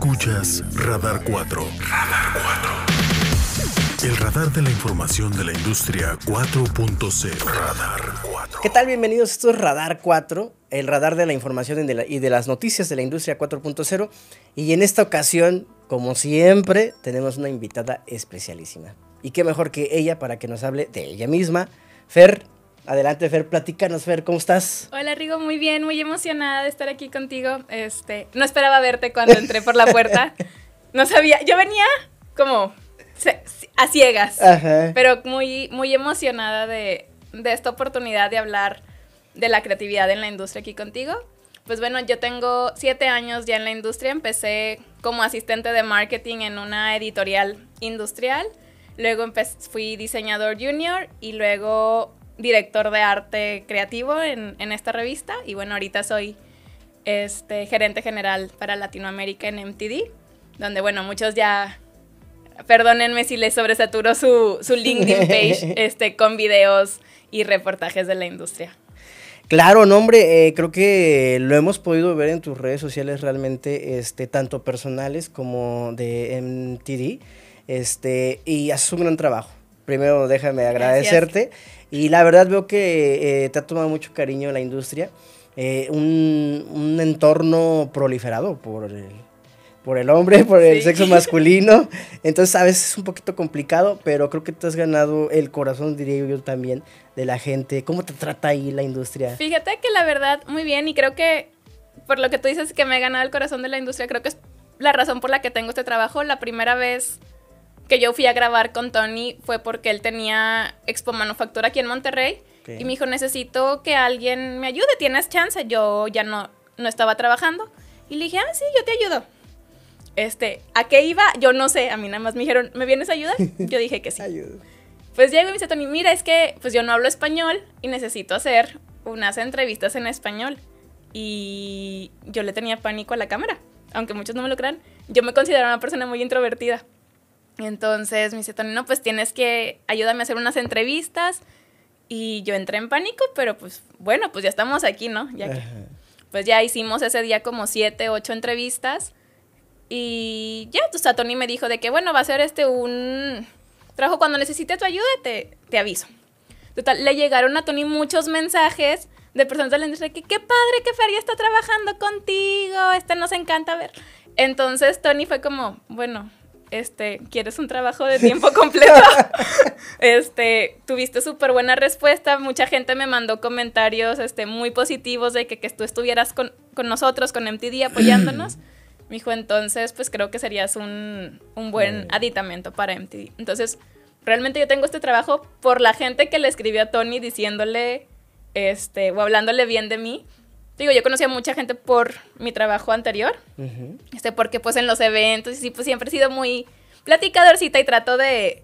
Escuchas Radar 4. Radar 4. El radar de la información de la industria 4.0. Radar 4. ¿Qué tal? Bienvenidos. Esto es Radar 4, el radar de la información y de las noticias de la industria 4.0. Y en esta ocasión, como siempre, tenemos una invitada especialísima. Y qué mejor que ella para que nos hable de ella misma. Fer, Adelante, Fer, platícanos, Fer, ¿cómo estás? Hola, Rigo, muy bien, muy emocionada de estar aquí contigo. Este, no esperaba verte cuando entré por la puerta. No sabía, yo venía como a ciegas, pero muy, muy emocionada de, de esta oportunidad de hablar de la creatividad en la industria aquí contigo. Pues bueno, yo tengo siete años ya en la industria. Empecé como asistente de marketing en una editorial industrial. Luego fui diseñador junior y luego director de arte creativo en, esta revista y bueno, ahorita soy este, gerente general para Latinoamérica en MTD, donde bueno, muchos ya perdónenme si les sobresaturo su, su, LinkedIn page este, con videos y reportajes de la industria. Claro, no, hombre, eh, creo que lo hemos podido ver en tus redes sociales realmente, este, tanto personales como de MTD, este, y haces un gran trabajo. Primero, déjame agradecerte. Y la verdad veo que eh, te ha tomado mucho cariño la industria. Eh, un, entorno proliferado por el, por el hombre, por el sexo masculino. Entonces a veces es un poquito complicado, pero creo que te has ganado el corazón, diría yo también, de la gente. ¿Cómo te trata ahí la industria? Fíjate que la verdad, muy bien, y creo que por lo que tú dices que me he ganado el corazón de la industria, creo que es la razón por la que tengo este trabajo. La primera vez que yo fui a grabar con Tony fue porque él tenía Expo Manufactura aquí en Monterrey. Y me dijo, necesito que alguien me ayude, ¿tienes chance? Yo ya no, no estaba trabajando. Y le dije, ah, sí, yo te ayudo. Este, ¿a qué iba? Yo no sé, a mí nada más me dijeron, ¿me vienes a ayudar? Yo dije que sí. Pues llego y me dice Tony, mira, es que pues yo no hablo español y necesito hacer unas entrevistas en español. Y yo le tenía pánico a la cámara, aunque muchos no me lo crean. Yo me considero una persona muy introvertida. Entonces me dice, Tony, no, pues tienes que ayúdame a hacer unas entrevistas. Y yo entré en pánico, pero pues bueno, pues ya estamos aquí, ¿no? pues ya hicimos ese día como siete, ocho entrevistas. Y ya, o Tony me dijo de que, bueno, va a ser este un trabajo, cuando necesite tu ayuda, te, te aviso. Total, le llegaron a Tony muchos mensajes de personas de la que, qué padre que Feria está trabajando contigo, este nos encanta ver. Entonces Tony fue como, bueno, este, ¿quieres un trabajo de tiempo completo? este, tuviste súper buena respuesta, mucha gente me mandó comentarios, este, muy positivos de que, tú estuvieras con, nosotros, con MTD, apoyándonos. Me dijo, entonces, pues creo que serías un, buen aditamento para MTD. Entonces, realmente yo tengo este trabajo por la gente que le escribió a Tony diciéndole, este, o hablándole bien de mí digo, yo conocí a mucha gente por mi trabajo anterior, este, porque pues en los eventos, sí, pues siempre he sido muy platicadorcita y trato de,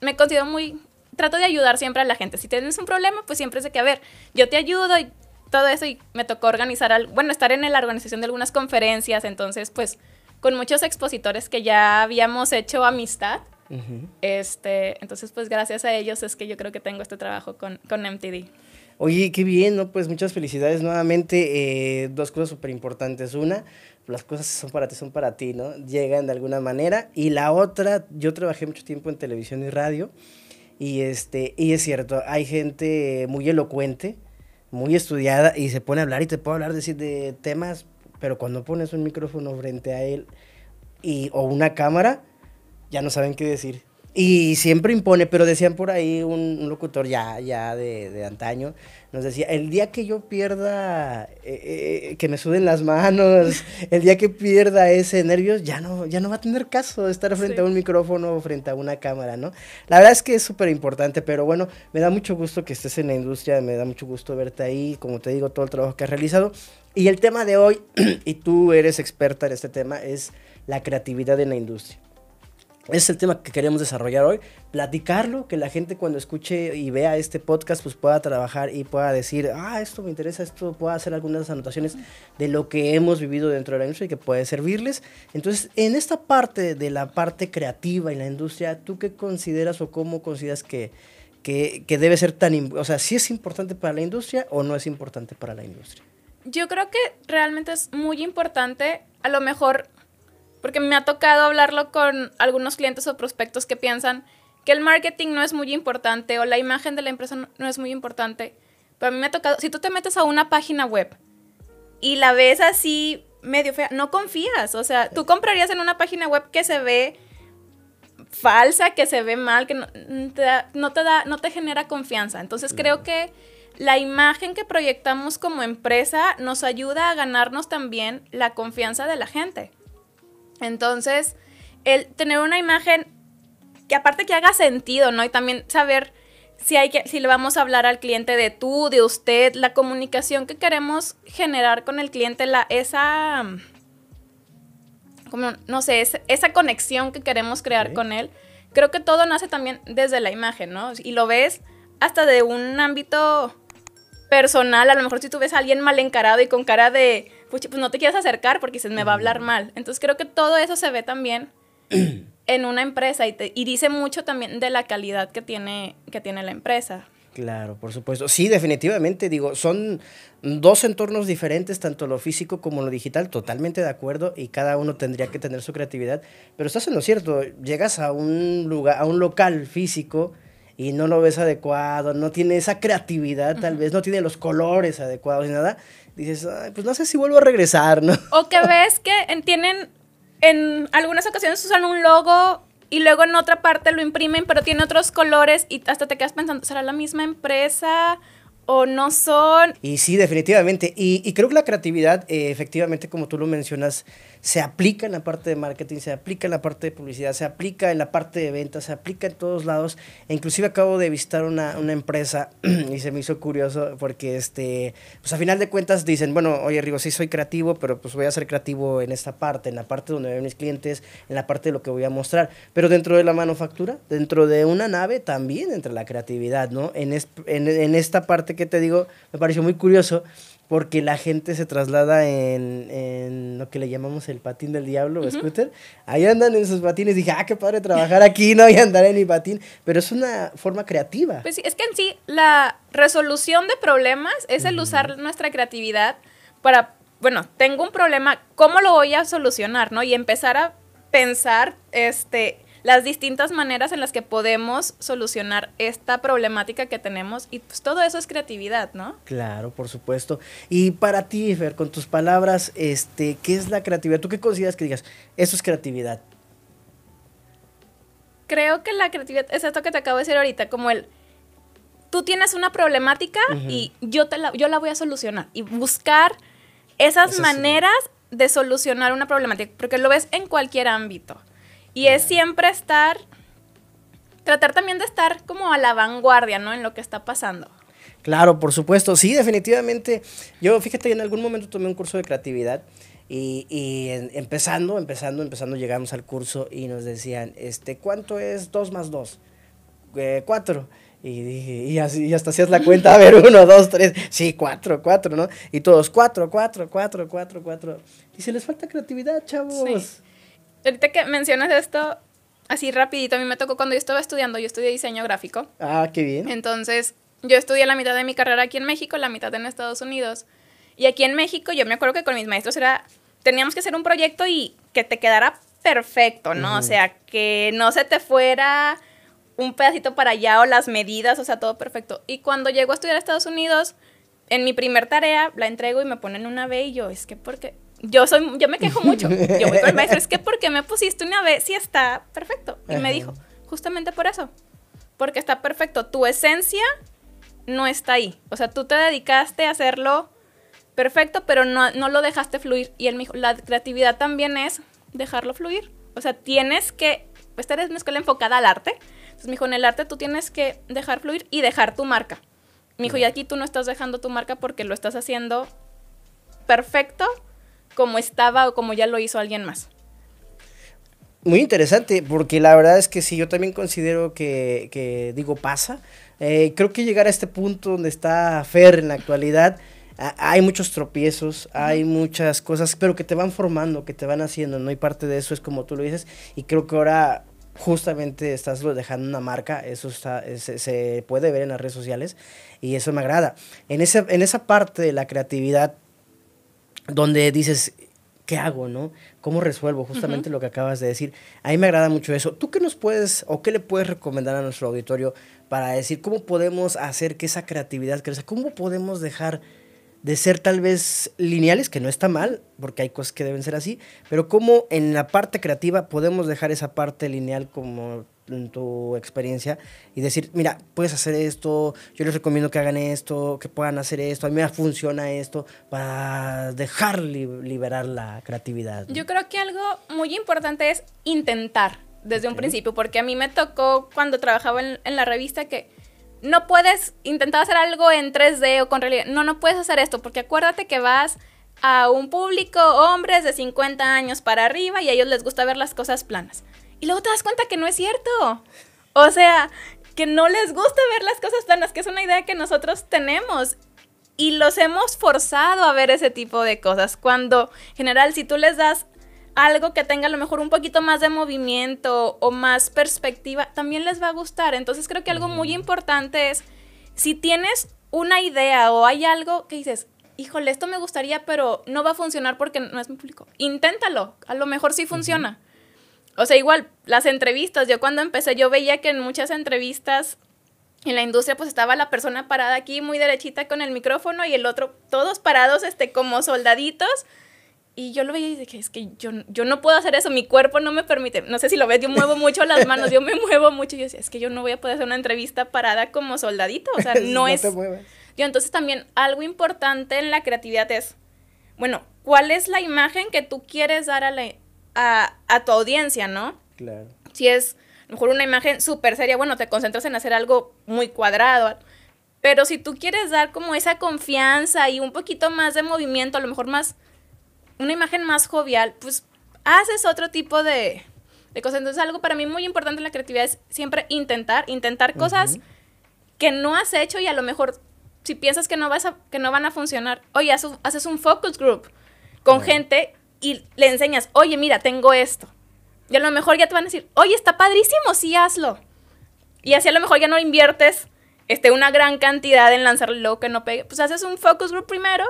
me considero muy, trato de ayudar siempre a la gente. Si tienes un problema, pues siempre sé que, a ver, yo te ayudo y todo eso y me tocó organizar, al, bueno, estar en la organización de algunas conferencias, entonces pues con muchos expositores que ya habíamos hecho amistad. Este, entonces, pues gracias a ellos es que yo creo que tengo este trabajo con MTD. Oye, qué bien, ¿no? Pues muchas felicidades nuevamente. Eh, dos cosas súper importantes. Una, las cosas son para ti, son para ti, ¿no? Llegan de alguna manera. Y la otra, yo trabajé mucho tiempo en televisión y radio. Y, este, y es cierto, hay gente muy elocuente, muy estudiada y se pone a hablar y te puede hablar decir de temas, pero cuando pones un micrófono frente a él y, o una cámara, ya no saben qué decir. Y siempre impone, pero decían por ahí un, locutor ya, ya de, antaño, nos decía, el día que yo pierda, eh, eh, eh, que me suden las manos, el día que pierda ese nervios, ya no, ya no va a tener caso estar frente a un micrófono o frente a una cámara, ¿no? La verdad es que es súper importante, pero bueno, me da mucho gusto que estés en la industria, me da mucho gusto verte ahí, como te digo, todo el trabajo que has realizado. Y el tema de hoy, y tú eres experta en este tema, es la creatividad en la industria es el tema que queremos desarrollar hoy, platicarlo, que la gente cuando escuche y vea este podcast pues pueda trabajar y pueda decir, ah, esto me interesa, esto pueda hacer algunas anotaciones de lo que hemos vivido dentro de la industria y que puede servirles. Entonces, en esta parte de la parte creativa y la industria, ¿tú qué consideras o cómo consideras que, que, debe ser tan, o sea, si es importante para la industria o no es importante para la industria? Yo creo que realmente es muy importante, a lo mejor porque me ha tocado hablarlo con algunos clientes o prospectos que piensan que el marketing no es muy importante o la imagen de la empresa no, es muy importante. Pero a mí me ha tocado, si tú te metes a una página web y la ves así medio fea, no confías. O sea, tú comprarías en una página web que se ve falsa, que se ve mal, que no mm, te, da, no te genera confianza. Entonces creo que la imagen que proyectamos como empresa nos ayuda a ganarnos también la confianza de la gente. Entonces, el tener una imagen que aparte que haga sentido, ¿no? Y también saber si hay que si le vamos a hablar al cliente de tú, de usted, la comunicación que queremos generar con el cliente, la esa como no sé, esa, conexión que queremos crear con él. Creo que todo nace también desde la imagen, ¿no? Y lo ves hasta de un ámbito personal, a lo mejor si tú ves a alguien mal encarado y con cara de pues no te quieres acercar porque dices, me va a hablar mal. Entonces creo que todo eso se ve también en una empresa y, dice mucho también de la calidad que tiene, que tiene la empresa. Claro, por supuesto. Sí, definitivamente, digo, son dos entornos diferentes, tanto lo físico como lo digital, totalmente de acuerdo, y cada uno tendría que tener su creatividad, pero estás en lo cierto, llegas a un lugar, a un local físico y no lo ves adecuado, no tiene esa creatividad tal vez, no tiene los colores adecuados ni nada, dices, pues no sé si vuelvo a regresar, ¿no? O que ves que tienen, en algunas ocasiones usan un logo y luego en otra parte lo imprimen, pero tiene otros colores y hasta te quedas pensando, ¿será la misma empresa? o no son. Y sí, definitivamente. Y, creo que la creatividad, eh, efectivamente, como tú lo mencionas, se aplica en la parte de marketing, se aplica en la parte de publicidad, se aplica en la parte de ventas, se aplica en todos lados. E inclusive acabo de visitar una, empresa y se me hizo curioso porque, este, pues a final de cuentas dicen, bueno, oye Rigo, sí soy creativo, pero pues voy a ser creativo en esta parte, en la parte donde vienen mis clientes, en la parte de lo que voy a mostrar. Pero dentro de la manufactura, dentro de una nave, también entre la creatividad, ¿no? En, en, en esta parte que te digo, me pareció muy curioso porque la gente se traslada en, en, lo que le llamamos el patín del diablo scooter. Ahí andan en sus patines. Dije, ah, qué padre trabajar aquí, no voy a andar en mi patín. Pero es una forma creativa. Pues sí, es que en sí, la resolución de problemas es el usar nuestra creatividad para, bueno, tengo un problema, ¿cómo lo voy a solucionar? ¿No? Y empezar a pensar, este, las distintas maneras en las que podemos solucionar esta problemática que tenemos y pues todo eso es creatividad, ¿no? Claro, por supuesto. Y para ti, Fer, con tus palabras, este, ¿qué es la creatividad? ¿Tú qué consideras que digas? Eso es creatividad. Creo que la creatividad es esto que te acabo de decir ahorita, como el tú tienes una problemática y yo te la, yo la voy a solucionar y buscar esas maneras de solucionar una problemática, porque lo ves en cualquier ámbito. Y es siempre estar, tratar también de estar como a la vanguardia, ¿no? En lo que está pasando. Claro, por supuesto, sí, definitivamente. Yo, fíjate, en algún momento tomé un curso de creatividad y, empezando, empezando, empezando, llegamos al curso y nos decían, este, ¿cuánto es dos más dos? Eh, cuatro. y dije, y, así, hasta hacías la cuenta, a ver, uno, dos, tres. sí, cuatro, cuatro, ¿no? Y todos, cuatro, cuatro, cuatro, cuatro, cuatro. Y se les falta creatividad, chavos. Ahorita que mencionas esto, así rapidito, a mí me tocó cuando yo estaba estudiando, yo estudié diseño gráfico. Ah, qué bien. Entonces, yo estudié la mitad de mi carrera aquí en México, la mitad en Estados Unidos. Y aquí en México, yo me acuerdo que con mis maestros era, teníamos que hacer un proyecto y que te quedara perfecto, ¿no? O sea, que no se te fuera un pedacito para allá o las medidas, o sea, todo perfecto. Y cuando llego a estudiar a Estados Unidos, en mi primer tarea la entrego y me ponen una B y yo, es que porque yo soy, yo me quejo mucho. Yo voy con el maestro, es que porque me pusiste una vez sí está perfecto. Y me dijo, justamente por eso. Porque está perfecto. Tu esencia no está ahí. O sea, tú te dedicaste a hacerlo perfecto, pero no, lo dejaste fluir. Y él me dijo, la creatividad también es dejarlo fluir. O sea, tienes que, esta pues, eres una escuela enfocada al arte. Entonces me dijo, en el arte tú tienes que dejar fluir y dejar tu marca. Me dijo, y aquí tú no estás dejando tu marca porque lo estás haciendo perfecto como estaba o como ya lo hizo alguien más. Muy interesante, porque la verdad es que sí, yo también considero que, digo, pasa. Eh, creo que llegar a este punto donde está Fer en la actualidad, hay muchos tropiezos, hay muchas cosas, pero que te van formando, que te van haciendo, ¿no? hay parte de eso es como tú lo dices, y creo que ahora justamente estás dejando una marca, eso se, puede ver en las redes sociales y eso me agrada. En esa, en esa parte de la creatividad, donde dices, ¿qué hago, no? ¿Cómo resuelvo? Justamente lo que acabas de decir. A mí me agrada mucho eso. ¿Tú qué nos puedes o qué le puedes recomendar a nuestro auditorio para decir cómo podemos hacer que esa creatividad crezca? ¿Cómo podemos dejar de ser tal vez lineales, que no está mal, porque hay cosas que deben ser así, pero cómo en la parte creativa podemos dejar esa parte lineal como tu experiencia y decir, mira, puedes hacer esto, yo les recomiendo que hagan esto, que puedan hacer esto, a mí me funciona esto, para dejar liberar la creatividad. Yo creo que algo muy importante es intentar desde un principio, porque a mí me tocó cuando trabajaba en la revista que no puedes intentar hacer algo en 3D o con realidad, no, no puedes hacer esto, porque acuérdate que vas a un público, hombres de 50 años para arriba, y a ellos les gusta ver las cosas planas. Y luego te das cuenta que no es cierto. O sea, que no les gusta ver las cosas planas, que es una idea que nosotros tenemos. Y los hemos forzado a ver ese tipo de cosas. Cuando, en general, si tú les das algo que tenga a lo mejor un poquito más de movimiento o más perspectiva, también les va a gustar. Entonces creo que algo muy importante es, si tienes una idea o hay algo que dices, híjole, esto me gustaría, pero no va a funcionar porque no es mi público. Inténtalo, a lo mejor sí funciona o sea, igual, las entrevistas, yo cuando empecé, yo veía que en muchas entrevistas en la industria pues estaba la persona parada aquí muy derechita con el micrófono y el otro, todos parados este, como soldaditos. Y yo lo veía y dije, es que yo, yo no puedo hacer eso, mi cuerpo no me permite. No sé si lo ves, yo muevo mucho las manos, yo me muevo mucho. Y yo decía, es que yo no voy a poder hacer una entrevista parada como soldadito, o sea, no, es... Yo entonces también algo importante en la creatividad es, bueno, ¿cuál es la imagen que tú quieres dar a la, a, tu audiencia, ¿no? Claro. Si es a lo mejor una imagen súper seria, bueno, te concentras en hacer algo muy cuadrado, pero si tú quieres dar como esa confianza y un poquito más de movimiento, a lo mejor más, una imagen más jovial, pues haces otro tipo de, de cosas. Entonces algo para mí muy importante en la creatividad es siempre intentar, intentar cosas que no has hecho y a lo mejor si piensas que no, vas a, que no van a funcionar, oye, haces un focus group con gente y le enseñas, oye, mira, tengo esto. Y a lo mejor ya te van a decir, oye, está padrísimo, sí, hazlo. Y así a lo mejor ya no inviertes este, una gran cantidad en lanzarle lo que no pegue. Pues haces un focus group primero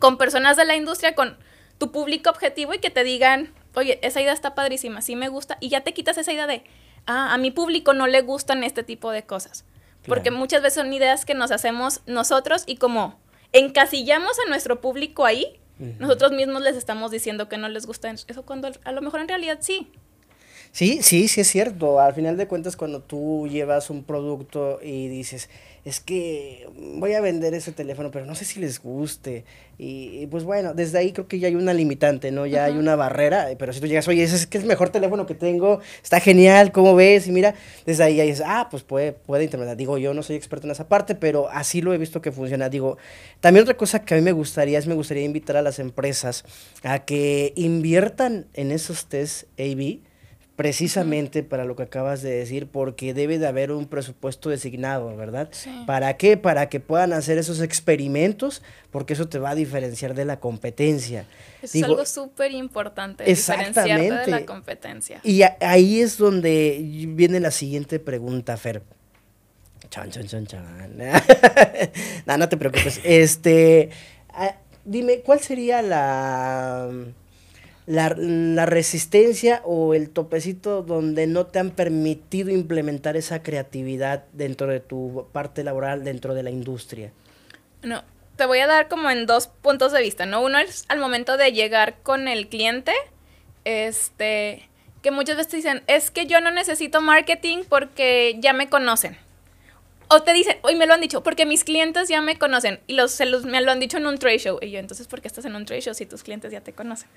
con personas de la industria, con tu público objetivo y que te digan, oye, esa idea está padrísima, sí me gusta. Y ya te quitas esa idea de, ah, a mi público no le gustan este tipo de cosas. Porque muchas veces son ideas que nos hacemos nosotros y como encasillamos a nuestro público ahí, nosotros mismos les estamos diciendo que no les gusta eso cuando a lo mejor en realidad sí. Sí, sí, sí es cierto. Al final de cuentas, cuando tú llevas un producto y dices, es que voy a vender ese teléfono, pero no sé si les guste. Y, pues bueno, desde ahí creo que ya hay una limitante, ¿no? Ya hay una barrera, eh, pero si tú llegas, oye, ese es que es el mejor teléfono que tengo, está genial, ¿cómo ves? Y mira, desde ahí ya dices, ah, pues puede, puede Digo, yo no soy experto en esa parte, pero así lo he visto que funciona. Digo, también otra cosa que a mí me gustaría es, me gustaría invitar a las empresas a que inviertan en esos test A-B precisamente para lo que acabas de decir, porque debe de haber un presupuesto designado, ¿verdad? ¿Para qué? Para que puedan hacer esos experimentos, porque eso te va a diferenciar de la competencia. es algo súper importante, diferenciarte de la competencia. Y ahí es donde viene la siguiente pregunta, Fer. Chan, chan, chan, chan. no, no te preocupes. Este, ah, dime, ¿cuál sería la la, resistencia o el topecito donde no te han permitido implementar esa creatividad dentro de tu parte laboral, dentro de la industria? No, te voy a dar como en dos puntos de vista, ¿no? Uno es al momento de llegar con el cliente, este, que muchas veces te dicen, es que yo no necesito marketing porque ya me conocen. O te dicen, hoy me lo han dicho, porque mis clientes ya me conocen y los, se los, me lo han dicho en un trade show. Y yo, entonces, ¿por qué estás en un trade show si tus clientes ya te conocen?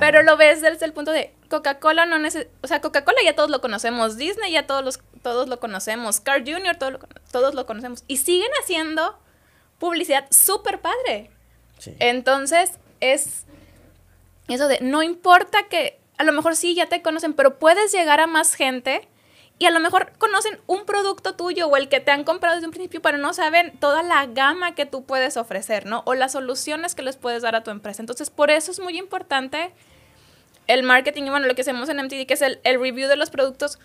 Pero lo ves desde el punto de Coca-Cola no o sea, Coca-Cola ya todos lo conocemos, Disney ya todos los todos lo conocemos, Carl Jr. Todo lo, todos lo conocemos y siguen haciendo publicidad súper padre. Entonces, es eso de no importa que a lo mejor sí ya te conocen, pero puedes llegar a más gente y a lo mejor conocen un producto tuyo o el que te han comprado desde un principio, pero no saben toda la gama que tú puedes ofrecer, ¿no? O las soluciones que les puedes dar a tu empresa. Entonces, por eso es muy importante el marketing y bueno, lo que hacemos en MTD, que es el, review de los productos,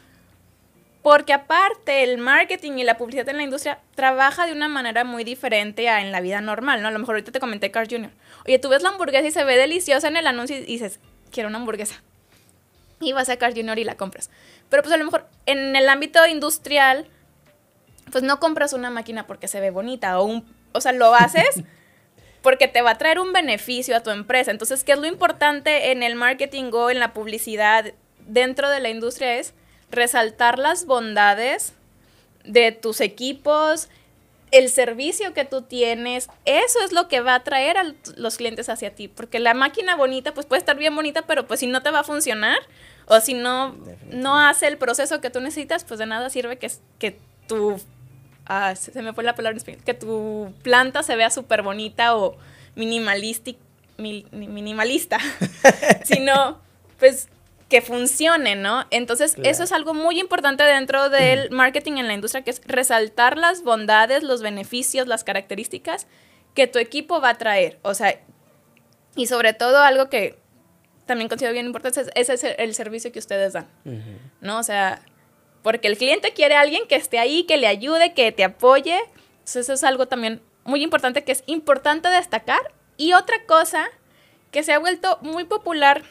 porque aparte el marketing y la publicidad en la industria trabaja de una manera muy diferente a en la vida normal, ¿no? A lo mejor ahorita te comenté Carl Jr. Oye, tú ves la hamburguesa y se ve deliciosa en el anuncio y dices, quiero una hamburguesa y vas a Car Junior y la compras. Pero pues a lo mejor en el ámbito industrial, pues no compras una máquina porque se ve bonita o un, o sea, lo haces porque te va a traer un beneficio a tu empresa. Entonces, ¿qué es lo importante en el marketing o en la publicidad dentro de la industria es resaltar las bondades de tus equipos, el servicio que tú tienes, eso es lo que va a atraer a los clientes hacia ti, porque la máquina bonita, pues puede estar bien bonita, pero pues si no te va a funcionar o si no, no hace el proceso que tú necesitas, pues de nada sirve que, que tu, ah, se me fue la palabra que tu planta se vea súper bonita o minimalista, minimalista, sino pues que funcione, ¿no? Entonces, eso es algo muy importante dentro del marketing en la industria, que es resaltar las bondades, los beneficios, las características que tu equipo va a traer. O sea, y sobre todo algo que también considero bien importante es, ese es el servicio que ustedes dan, ¿no? O sea, porque el cliente quiere alguien que esté ahí, que le ayude, que te apoye. eso es algo también muy importante que es importante destacar. Y otra cosa que se ha vuelto muy popular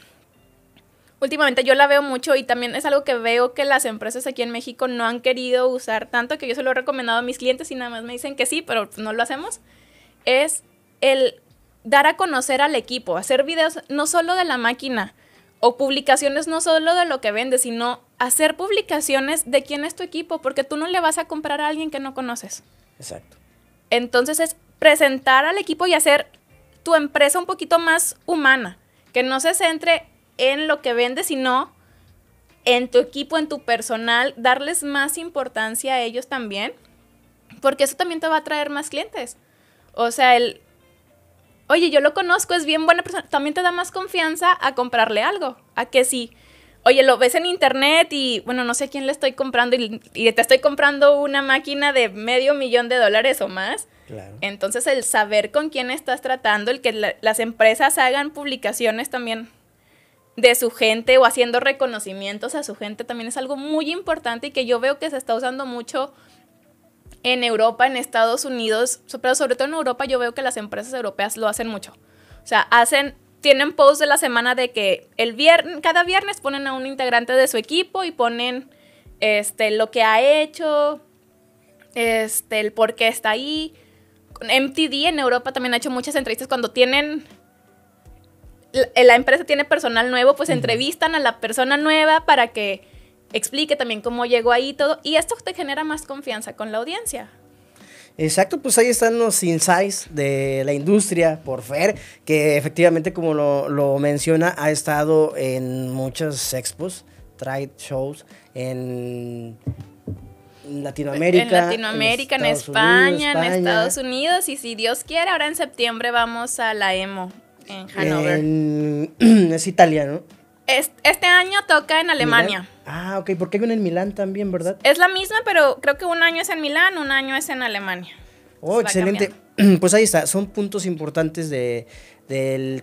últimamente yo la veo mucho y también es algo que veo que las empresas aquí en México no han querido usar tanto, que yo se lo he recomendado a mis clientes y nada más me dicen que sí, pero no lo hacemos, es el dar a conocer al equipo, hacer videos no solo de la máquina o publicaciones no solo de lo que vende, sino hacer publicaciones de quién es tu equipo, porque tú no le vas a comprar a alguien que no conoces. Exacto. Entonces es presentar al equipo y hacer tu empresa un poquito más humana, que no se centre en lo que vendes, sino en tu equipo, en tu personal, darles más importancia a ellos también, porque eso también te va a traer más clientes. O sea, el, oye, yo lo conozco, es bien buena persona, también te da más confianza a comprarle algo, a que sí. Oye, lo ves en internet y, bueno, no sé quién le estoy comprando y, te estoy comprando una máquina de medio millón de dólares o más. Claro. Entonces, el saber con quién estás tratando, el que las empresas hagan publicaciones también de su gente o haciendo reconocimientos a su gente también es algo muy importante y que yo veo que se está usando mucho en Europa, en Estados Unidos, pero sobre todo en Europa yo veo que las empresas europeas lo hacen mucho. O sea, hacen tienen posts de la semana de que el viernes, cada viernes ponen a un integrante de su equipo y ponen este, lo que ha hecho, este, el por qué está ahí. MTD en Europa también ha hecho muchas entrevistas cuando tienen eh, la empresa tiene personal nuevo, pues entrevistan a la persona nueva para que explique también cómo llegó ahí todo. Y esto te genera más confianza con la audiencia. Exacto, pues ahí están los insights de la industria por Fer, que efectivamente, como lo, menciona, ha estado en muchas expos, trade shows, en Latinoamérica. En Latinoamérica, en, España, en Estados Unidos. Y si Dios quiere, ahora en septiembre vamos a la EMO, en es Italia, ¿no? Este año toca en Alemania. Ah, ok, porque hay una en Milán también, ¿verdad? Es la misma, pero creo que un año es en Milán, un año es en Alemania. Oh, excelente. Pues ahí está, son puntos importantes de,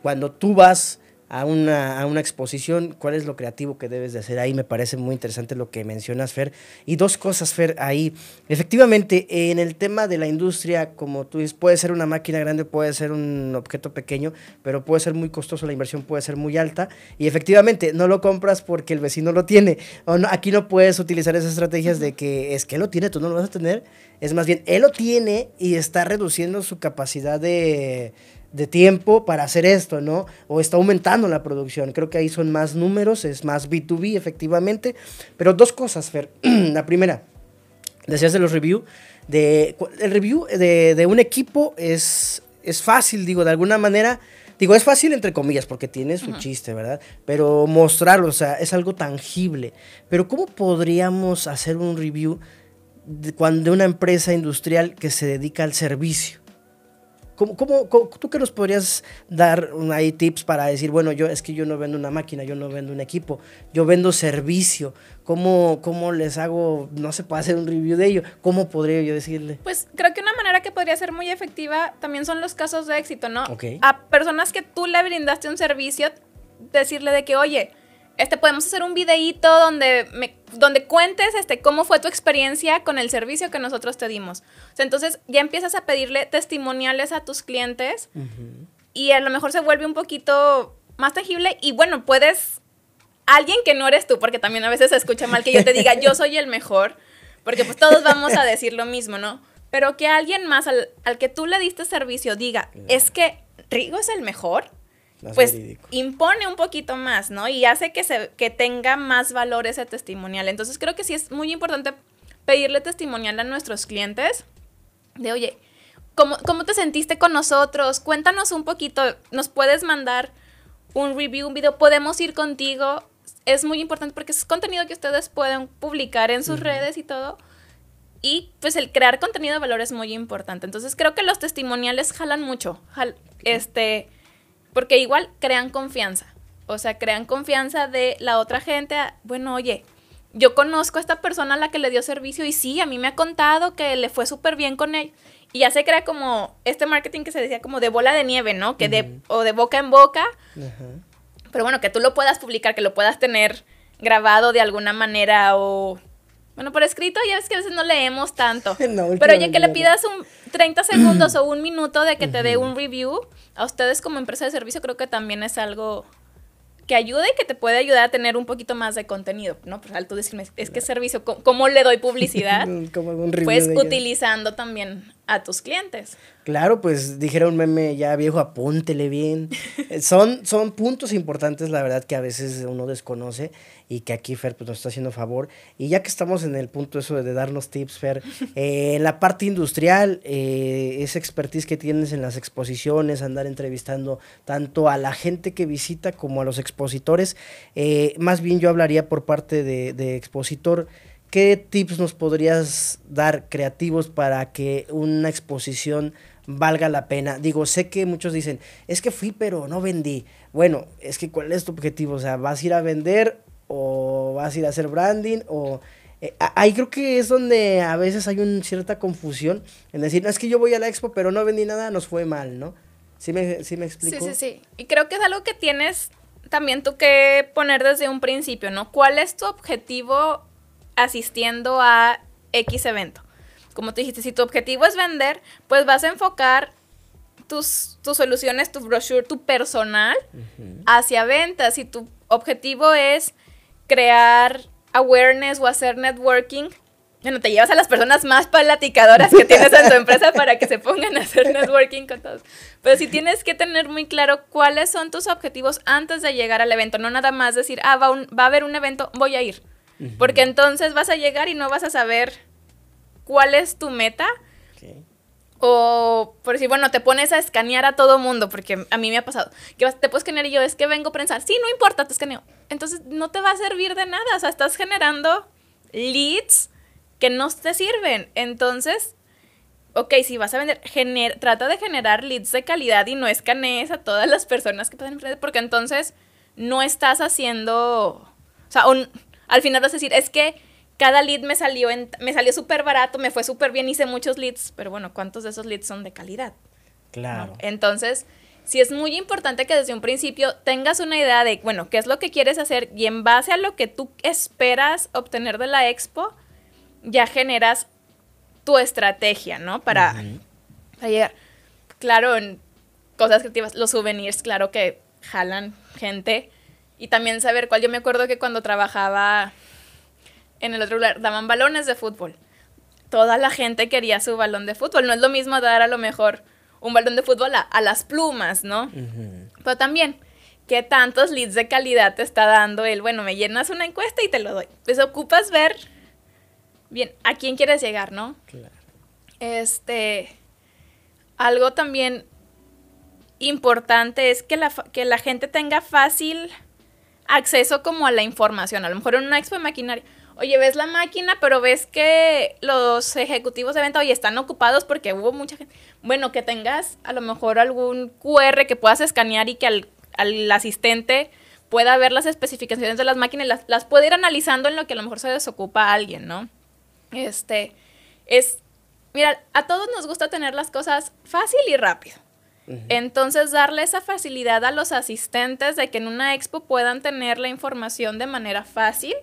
cuando tú vas a una, exposición, cuál es lo creativo que debes de hacer ahí. Me parece muy interesante lo que mencionas, Fer. Y dos cosas, Fer, ahí. Efectivamente, en el tema de la industria, como tú dices, puede ser una máquina grande, puede ser un objeto pequeño, pero puede ser muy costoso, la inversión puede ser muy alta. Y efectivamente, no lo compras porque el vecino lo tiene. O aquí no puedes utilizar esas estrategias de que es que él lo tiene, tú no lo vas a tener. Es más bien, él lo tiene y está reduciendo su capacidad de de tiempo para hacer esto, ¿no? O está aumentando la producción. Creo que ahí son más números, es más B2B, efectivamente. Pero dos cosas, Fer. la primera, decías de los reviews. De, el review de, un equipo es, es fácil, digo, de alguna manera. Digo, es fácil entre comillas porque tiene su chiste, ¿verdad? Pero mostrarlo, o sea, es algo tangible. Pero ¿cómo podríamos hacer un review cuando de una empresa industrial que se dedica al servicio? ¿Cómo, cómo, tú qué nos podrías dar ahí tips para decir, bueno, yo es que yo no vendo una máquina, yo no vendo un equipo, yo vendo servicio? ¿Cómo, cómo les hago, no se puede hacer un review de ello? ¿Cómo podría yo decirle? Pues creo que una manera que podría ser muy efectiva también son los casos de éxito, ¿no? A personas que tú le brindaste un servicio, decirle de que, oye, este, podemos hacer un videíto donde, donde cuentes este, cómo fue tu experiencia con el servicio que nosotros te dimos. entonces ya empiezas a pedirle testimoniales a tus clientes y a lo mejor se vuelve un poquito más tangible y bueno, puedes, alguien que no eres tú, porque también a veces se escucha mal que yo te diga yo soy el mejor, porque pues todos vamos a decir lo mismo, ¿no? Pero que alguien más al, al que tú le diste servicio diga, es que Rigo es el mejor, pues impone un poquito más, ¿no? Y hace que, se, tenga más valor ese testimonial. Entonces creo que sí es muy importante pedirle testimonial a nuestros clientes de, oye, ¿cómo, te sentiste con nosotros? Cuéntanos un poquito, nos puedes mandar un review, un video, podemos ir contigo. Es muy importante porque es contenido que ustedes pueden publicar en sus redes y todo. Y pues el crear contenido de valor es muy importante. Entonces creo que los testimoniales jalan mucho. este porque igual crean confianza. O sea, crean confianza de la otra gente. bueno, oye, yo conozco a esta persona a la que le dio servicio y sí, a mí me ha contado que le fue súper bien con él. Y ya se crea como este marketing que se decía como de bola de nieve, ¿no? Que de, o de boca en boca. Pero bueno, que tú lo puedas publicar, que lo puedas tener grabado de alguna manera o bueno, por escrito ya ves que a veces no leemos tanto. pero oye, que le pidas un 30 segundos o un minuto de que te dé un review, a ustedes como empresa de servicio creo que también es algo que ayude y que te puede ayudar a tener un poquito más de contenido, ¿no? Pues al tú decirme, es que servicio, ¿cómo, le doy publicidad? como Pues utilizando también a tus clientes. Claro, pues dijera un meme ya viejo, apúntele bien. son, son puntos importantes, la verdad, que a veces uno desconoce y que aquí Fer pues, nos está haciendo favor. Y ya que estamos en el punto eso de, darnos tips, Fer, eh, la parte industrial, eh, esa expertise que tienes en las exposiciones, andar entrevistando tanto a la gente que visita como a los expositores, eh, más bien yo hablaría por parte de, de expositor. ¿qué tips nos podrías dar creativos para que una exposición valga la pena? Digo, sé que muchos dicen, es que fui pero no vendí. Bueno, es que ¿cuál es tu objetivo? O sea, ¿vas a ir a vender o vas a ir a hacer branding o... Eh, ahí creo que es donde a veces hay una cierta confusión en decir, no, es que yo voy a la expo pero no vendí nada, nos fue mal, ¿no? ¿Sí me, sí me explico? Sí, sí, sí. Y creo que es algo que tienes también tú que poner desde un principio, ¿no? ¿Cuál es tu objetivo asistiendo a X evento. Como tú dijiste, si tu objetivo es vender, pues vas a enfocar tus, tus soluciones, tu brochure, tu personal hacia ventas. Si tu objetivo es crear awareness o hacer networking, bueno, te llevas a las personas más platicadoras que tienes en tu empresa para que se pongan a hacer networking con todos. Pero sí tienes que tener muy claro cuáles son tus objetivos antes de llegar al evento. No nada más decir, ah, va a haber un evento, voy a ir. Porque entonces vas a llegar y no vas a saber cuál es tu meta. O por si, bueno, te pones a escanear a todo mundo, porque a mí me ha pasado. Que te puedo escanear y yo, es que vengo a pensar, sí, no importa, te escaneo. Entonces no te va a servir de nada, o sea, estás generando leads que no te sirven. Entonces, ok, si vas a vender, trata de generar leads de calidad y no escanees a todas las personas que pueden enfrente, porque entonces no estás haciendo, o sea, un, al final vas a decir, es que cada lead me salió me salió súper barato, me fue súper bien, hice muchos leads, pero bueno, ¿cuántos de esos leads son de calidad? Claro. Entonces, sí es muy importante que desde un principio tengas una idea de, bueno, qué es lo que quieres hacer y en base a lo que tú esperas obtener de la expo, ya generas tu estrategia, ¿no? Para, para llegar. Claro, en cosas creativas, los souvenirs, claro que jalan gente y también saber cuál. Yo me acuerdo que cuando trabajaba en el otro lugar, daban balones de fútbol. Toda la gente quería su balón de fútbol. No es lo mismo dar a lo mejor un balón de fútbol a, las plumas, ¿no? Pero también, ¿qué tantos leads de calidad te está dando él? Bueno, me llenas una encuesta y te lo doy. Pues ocupas ver bien a quién quieres llegar, ¿no? Claro. Este, algo también importante es que la, que la gente tenga fácil acceso como a la información. A lo mejor en una expo de maquinaria. Oye, ves la máquina, pero ves que los ejecutivos de venta, hoy están ocupados porque hubo mucha gente. Bueno, que tengas a lo mejor algún QR que puedas escanear y que al, asistente pueda ver las especificaciones de las máquinas las, las puede ir analizando en lo que a lo mejor se desocupa alguien, ¿no? Este, es, mira, a todos nos gusta tener las cosas fácil y rápido. Entonces, darle esa facilidad a los asistentes de que en una expo puedan tener la información de manera fácil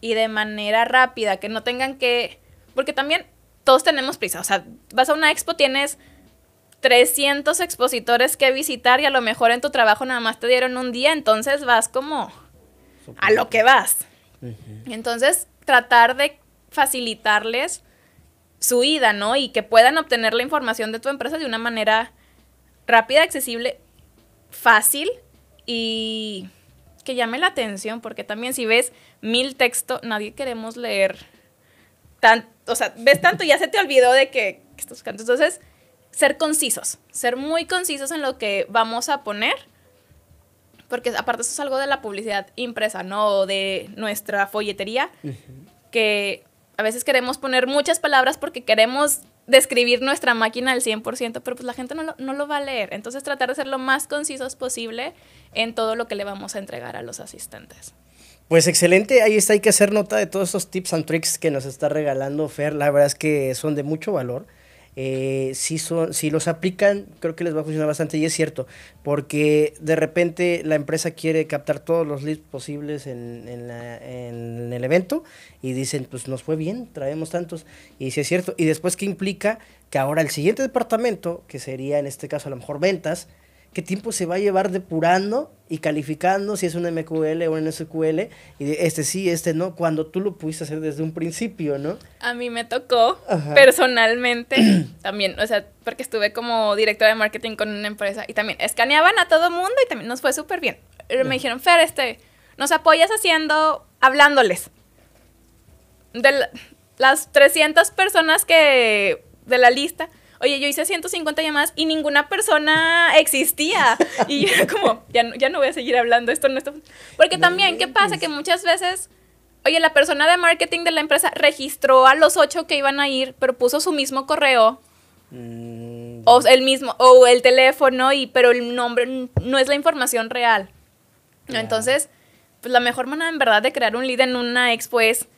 y de manera rápida, que no tengan que, porque también todos tenemos prisa, o sea, vas a una expo, tienes 300 expositores que visitar y a lo mejor en tu trabajo nada más te dieron un día, entonces vas como a lo que vas. Entonces, tratar de facilitarles su ida, ¿no? Y que puedan obtener la información de tu empresa de una manera rápida, accesible, fácil y que llame la atención, porque también si ves mil textos, nadie queremos leer tanto, o sea, ves tanto y ya se te olvidó de que, estos estás buscando. Entonces, ser concisos, ser muy concisos en lo que vamos a poner, porque aparte eso es algo de la publicidad impresa, no de nuestra folletería, que a veces queremos poner muchas palabras porque queremos describir nuestra máquina al 100%, pero pues la gente no lo, no lo va a leer. Entonces tratar de ser lo más concisos posible en todo lo que le vamos a entregar a los asistentes. Pues excelente, ahí está, hay que hacer nota de todos esos tips and tricks que nos está regalando Fer, la verdad es que son de mucho valor eh, si, son, si los aplican, creo que les va a funcionar bastante. Y es cierto, porque de repente la empresa quiere captar todos los leads posibles en, el evento y dicen, pues nos fue bien, traemos tantos. Y si es cierto. Y después, que implica? Que ahora el siguiente departamento, que sería en este caso a lo mejor ventas, qué tiempo se va a llevar depurando y calificando si es un MQL o un SQL, y este sí, este no, cuando tú lo pudiste hacer desde un principio, ¿no? A mí me tocó personalmente también, o sea, porque estuve como directora de marketing con una empresa y también escaneaban a todo mundo y también nos fue súper bien. Eh, me dijeron, Fer, este, nos apoyas haciendo, hablándoles. De las 300 personas que, de la lista, oye, yo hice 150 llamadas y ninguna persona existía. Y yo como, ya no, ya no voy a seguir hablando, esto no esto Porque también, ¿qué pasa? Que muchas veces... Oye, la persona de marketing de la empresa registró a los ocho que iban a ir, pero puso su mismo correo. Mm, o el mismo, o el teléfono, y, pero el nombre no es la información real. Entonces, pues la mejor manera en verdad de crear un lead en una expo es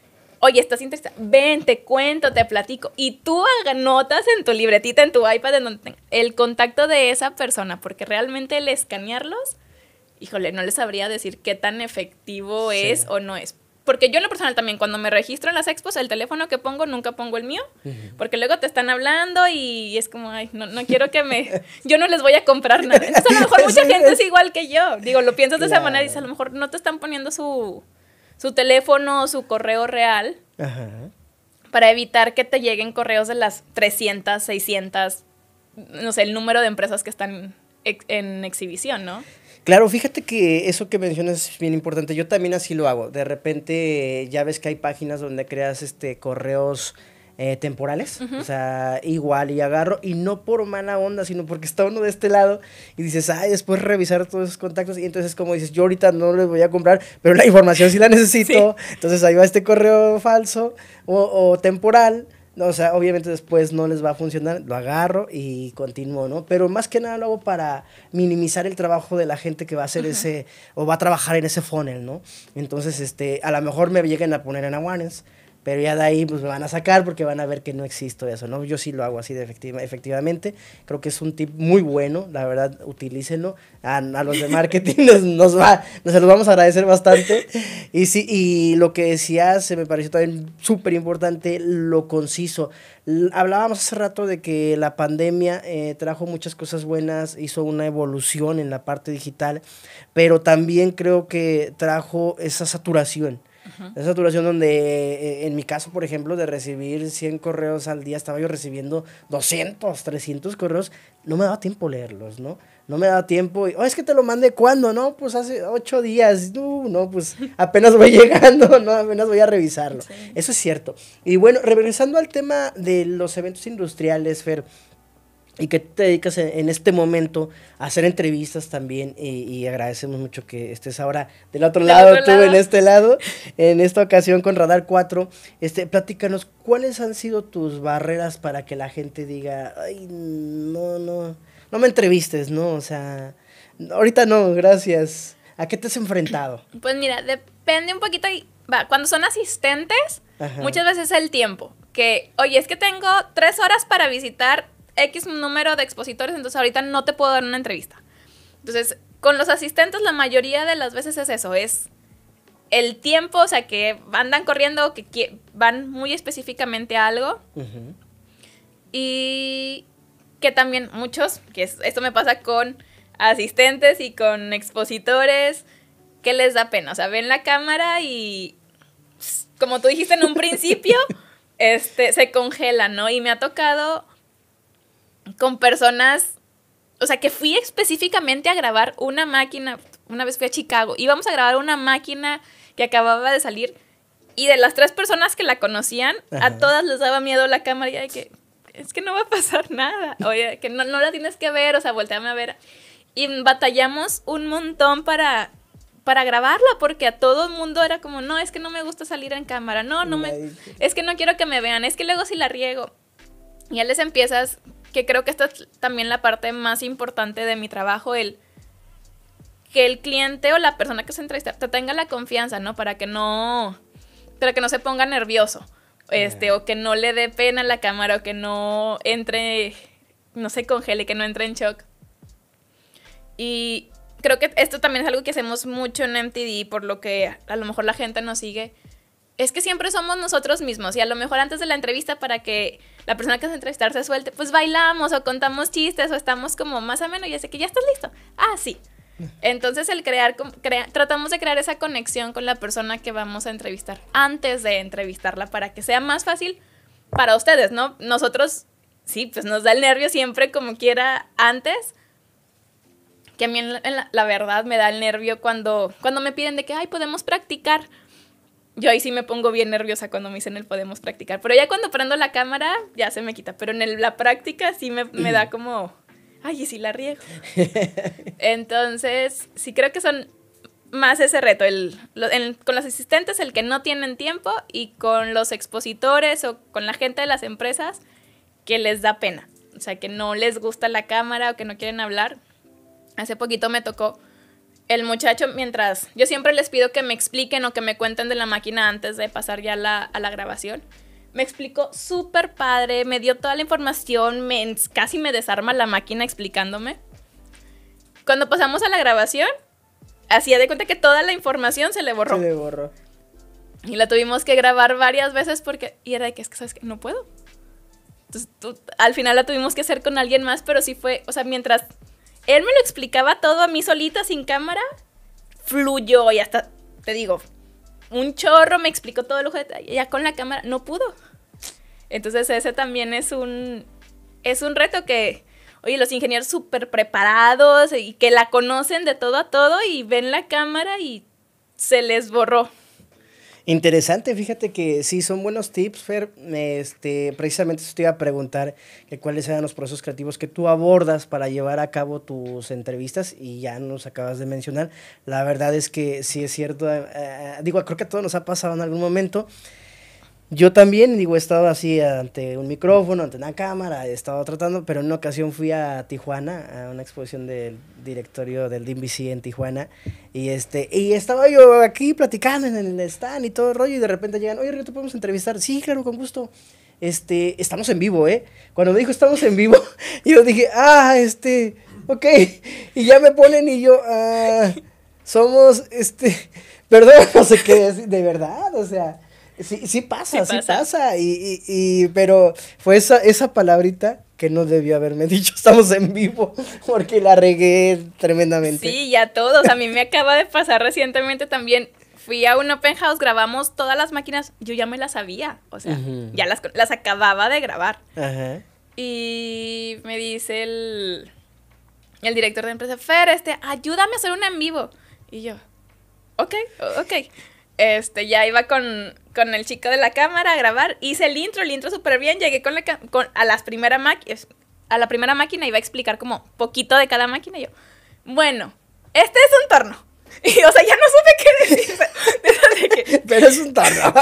oye, estás interesado? ven, te cuento, te platico. Y tú anotas en tu libretita, en tu iPad, donde el contacto de esa persona, porque realmente el escanearlos, híjole, no les sabría decir qué tan efectivo es o no es. Porque yo en lo personal también, cuando me registro en las expos, el teléfono que pongo nunca pongo el mío, porque luego te están hablando y es como, ay, no, no quiero que me, yo no les voy a comprar nada. a lo mejor mucha gente es igual que yo. Digo, lo piensas de esa manera y a lo mejor no te están poniendo su, su teléfono o su correo real Ajá. para evitar que te lleguen correos de las 300, 600, no sé, el número de empresas que están en exhibición, ¿no? Claro, fíjate que eso que mencionas es bien importante. Yo también así lo hago. De repente ya ves que hay páginas donde creas este correos eh, temporales. O sea, igual y agarro. Y no por mala onda, sino porque está uno de este lado y dices, ay, después revisar todos esos contactos. Y entonces, como dices, yo ahorita no les voy a comprar, pero la información sí la necesito. Entonces ahí va este correo falso o, temporal. No, o sea, obviamente después no les va a funcionar, lo agarro y continúo, ¿no? Pero más que nada lo hago para minimizar el trabajo de la gente que va a hacer ese, o va a trabajar en ese funnel, ¿no? Entonces, este, a lo mejor me lleguen a poner en awareness, pero ya de ahí pues me van a sacar porque van a ver que no existo eso, ¿no? Yo sí lo hago así de efectivamente. Creo que es un tip muy bueno, la verdad, utilícenlo. A, a los de marketing nos, va, nos los vamos a agradecer bastante. Y sí, y lo que decías se me pareció también súper importante, lo conciso. Hablábamos hace rato de que la pandemia eh, trajo muchas cosas buenas, hizo una evolución en la parte digital, pero también creo que trajo esa saturación. Esa saturación donde, eh, en mi caso, por ejemplo, de recibir 100 correos al día, estaba yo recibiendo 200, 300 correos, no me daba tiempo leerlos, ¿no? No me daba tiempo. Y, oh, es que te lo mandé cuando, ¿no? Pues hace ocho días. No, pues apenas voy llegando, ¿no? Apenas voy a revisarlo. Eso es cierto. Y bueno, regresando al tema de los eventos industriales, Fer y que te dedicas en, este momento a hacer entrevistas también y, agradecemos mucho que estés ahora del otro lado, tú en este lado, en esta ocasión con Radar 4. Este, platícanos, ¿cuáles han sido tus barreras para que la gente diga, ay, no, no, no me entrevistes, ¿no? O sea, ahorita no, gracias. ¿A qué te has enfrentado? Pues mira, depende un poquito, cuando son asistentes, muchas veces Es el tiempo, que, oye, es que tengo tres horas para visitar X número de expositores, entonces ahorita no te puedo dar una entrevista. Entonces, con los asistentes la mayoría de las veces es eso, es el tiempo, o sea, que andan corriendo, que van muy específicamente a algo. Y que también muchos, que esto me pasa con asistentes y con expositores, que les da pena, o sea, ven la cámara y, como tú dijiste en un principio, este, se congela, ¿no? Y me ha tocado con personas, o sea, que fui específicamente a grabar una máquina, una vez fui a Chicago, íbamos a grabar una máquina que acababa de salir y de las tres personas que la conocían, a todas les daba miedo la cámara y de que es que no va a pasar nada, oye, que no, la tienes que ver, o sea, volteame a ver. Y batallamos un montón para para grabarla porque a todo el mundo era como, no, es que no me gusta salir en cámara, no, no me, es que no quiero que me vean, es que luego si la riego. Y ya les empiezas que creo que esta es también la parte más importante de mi trabajo, el que el cliente o la persona que se entrevista tenga la confianza, ¿no? Para que no, para que no se ponga nervioso, este, o que no le dé pena a la cámara, o que no entre, no se congele, que no entre en shock. Y creo que esto también es algo que hacemos mucho en MTD, por lo que a lo mejor la gente nos sigue, es que siempre somos nosotros mismos y a lo mejor antes de la entrevista para que la persona que se entrevistar se suelte, pues bailamos o contamos chistes o estamos como más o menos, ya sé que ya estás listo. Ah, sí. Entonces el crear, tratamos de crear esa conexión con la persona que vamos a entrevistar antes de entrevistarla para que sea más fácil para ustedes, ¿no? Nosotros, sí, pues nos da el nervio siempre como quiera antes, que a mí la, verdad me da el nervio cuando, cuando me piden de que, ay, podemos practicar yo ahí sí me pongo bien nerviosa cuando me dicen el podemos practicar. Pero ya cuando prendo la cámara, ya se me quita. Pero en la práctica sí me, da como, ay, y si la riego. Entonces, sí creo que son más ese reto, el, con los asistentes el que no tienen tiempo y con los expositores o con la gente de las empresas que les da pena, o sea, que no les gusta la cámara o que no quieren hablar. Hace poquito me tocó el muchacho, mientras yo siempre les pido que me expliquen o que me cuenten de la máquina antes de pasar ya a la grabación, me explicó súper padre, me dio toda la información, me, casi me desarma la máquina explicándome. Cuando pasamos a la grabación, hacía de cuenta que toda la información se le borró. Se le borró. Y la tuvimos que grabar varias veces porque, y era de que es que, ¿sabes que No puedo. al final la tuvimos que hacer con alguien más, pero sí fue, o sea, mientras él me lo explicaba todo a mí solita, sin cámara. Fluyó y hasta, te digo, un chorro me explicó todo el lujo Ya con la cámara no pudo. Entonces ese también es un, es un reto que, oye, los ingenieros súper preparados y que la conocen de todo a todo y ven la cámara y se les borró. Interesante, fíjate que sí, son buenos tips, Fer. Este, precisamente te iba a preguntar que cuáles eran los procesos creativos que tú abordas para llevar a cabo tus entrevistas y ya nos acabas de mencionar. La verdad es que sí es cierto, eh, eh, digo, creo que a todos nos ha pasado en algún momento yo también, digo, he estado así ante un micrófono, ante una cámara, he estado tratando, pero en una ocasión fui a Tijuana, a una exposición del directorio del DMVC en Tijuana, y este, y estaba yo aquí platicando en el stand y todo el rollo, y de repente llegan, oye, Río, ¿te podemos entrevistar? Sí, claro, con gusto. Este, estamos en vivo, ¿eh? Cuando me dijo estamos en vivo, yo dije, ah, este, ok, y ya me ponen y yo, ah, somos, este, perdón, no sé qué, de verdad, o sea Sí, pasa, sí, pasa. Y, pero fue esa, palabrita que no debió haberme dicho, estamos en vivo, porque la regué tremendamente. Sí, a todos. A mí me acaba de pasar recientemente también. Fui a un open house, grabamos todas las máquinas. Yo ya me las había, o sea, ya las, acababa de grabar. Y me dice el, el director de empresa, Fer, este, ayúdame a hacer un en vivo. Y yo, ok, ok este, ya iba con, con, el chico de la cámara a grabar, hice el intro, el intro súper bien, llegué con la, con, a, las primera a la primera máquina, iba a explicar como poquito de cada máquina, y yo, bueno, este es un torno. Y, o sea, ya no supe qué decir. De, que, Pero es un torno,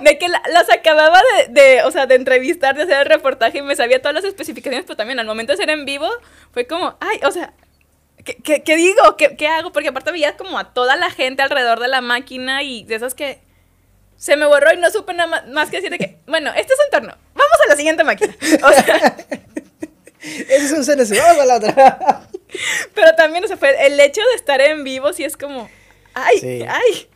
De que las acababa de, de, o sea, de entrevistar, de hacer el reportaje y me sabía todas las especificaciones, pero también al momento de ser en vivo fue como, ay, o sea, ¿Qué, digo? ¿Qué, hago? Porque aparte veía como a toda la gente alrededor de la máquina y de esas que se me borró y no supe nada más, que decir que, bueno, este es el torno. Vamos a la siguiente máquina. O sea, Ese es un CNC, vamos a la otra. Pero también, o fue el hecho de estar en vivo sí es como, ay, ay.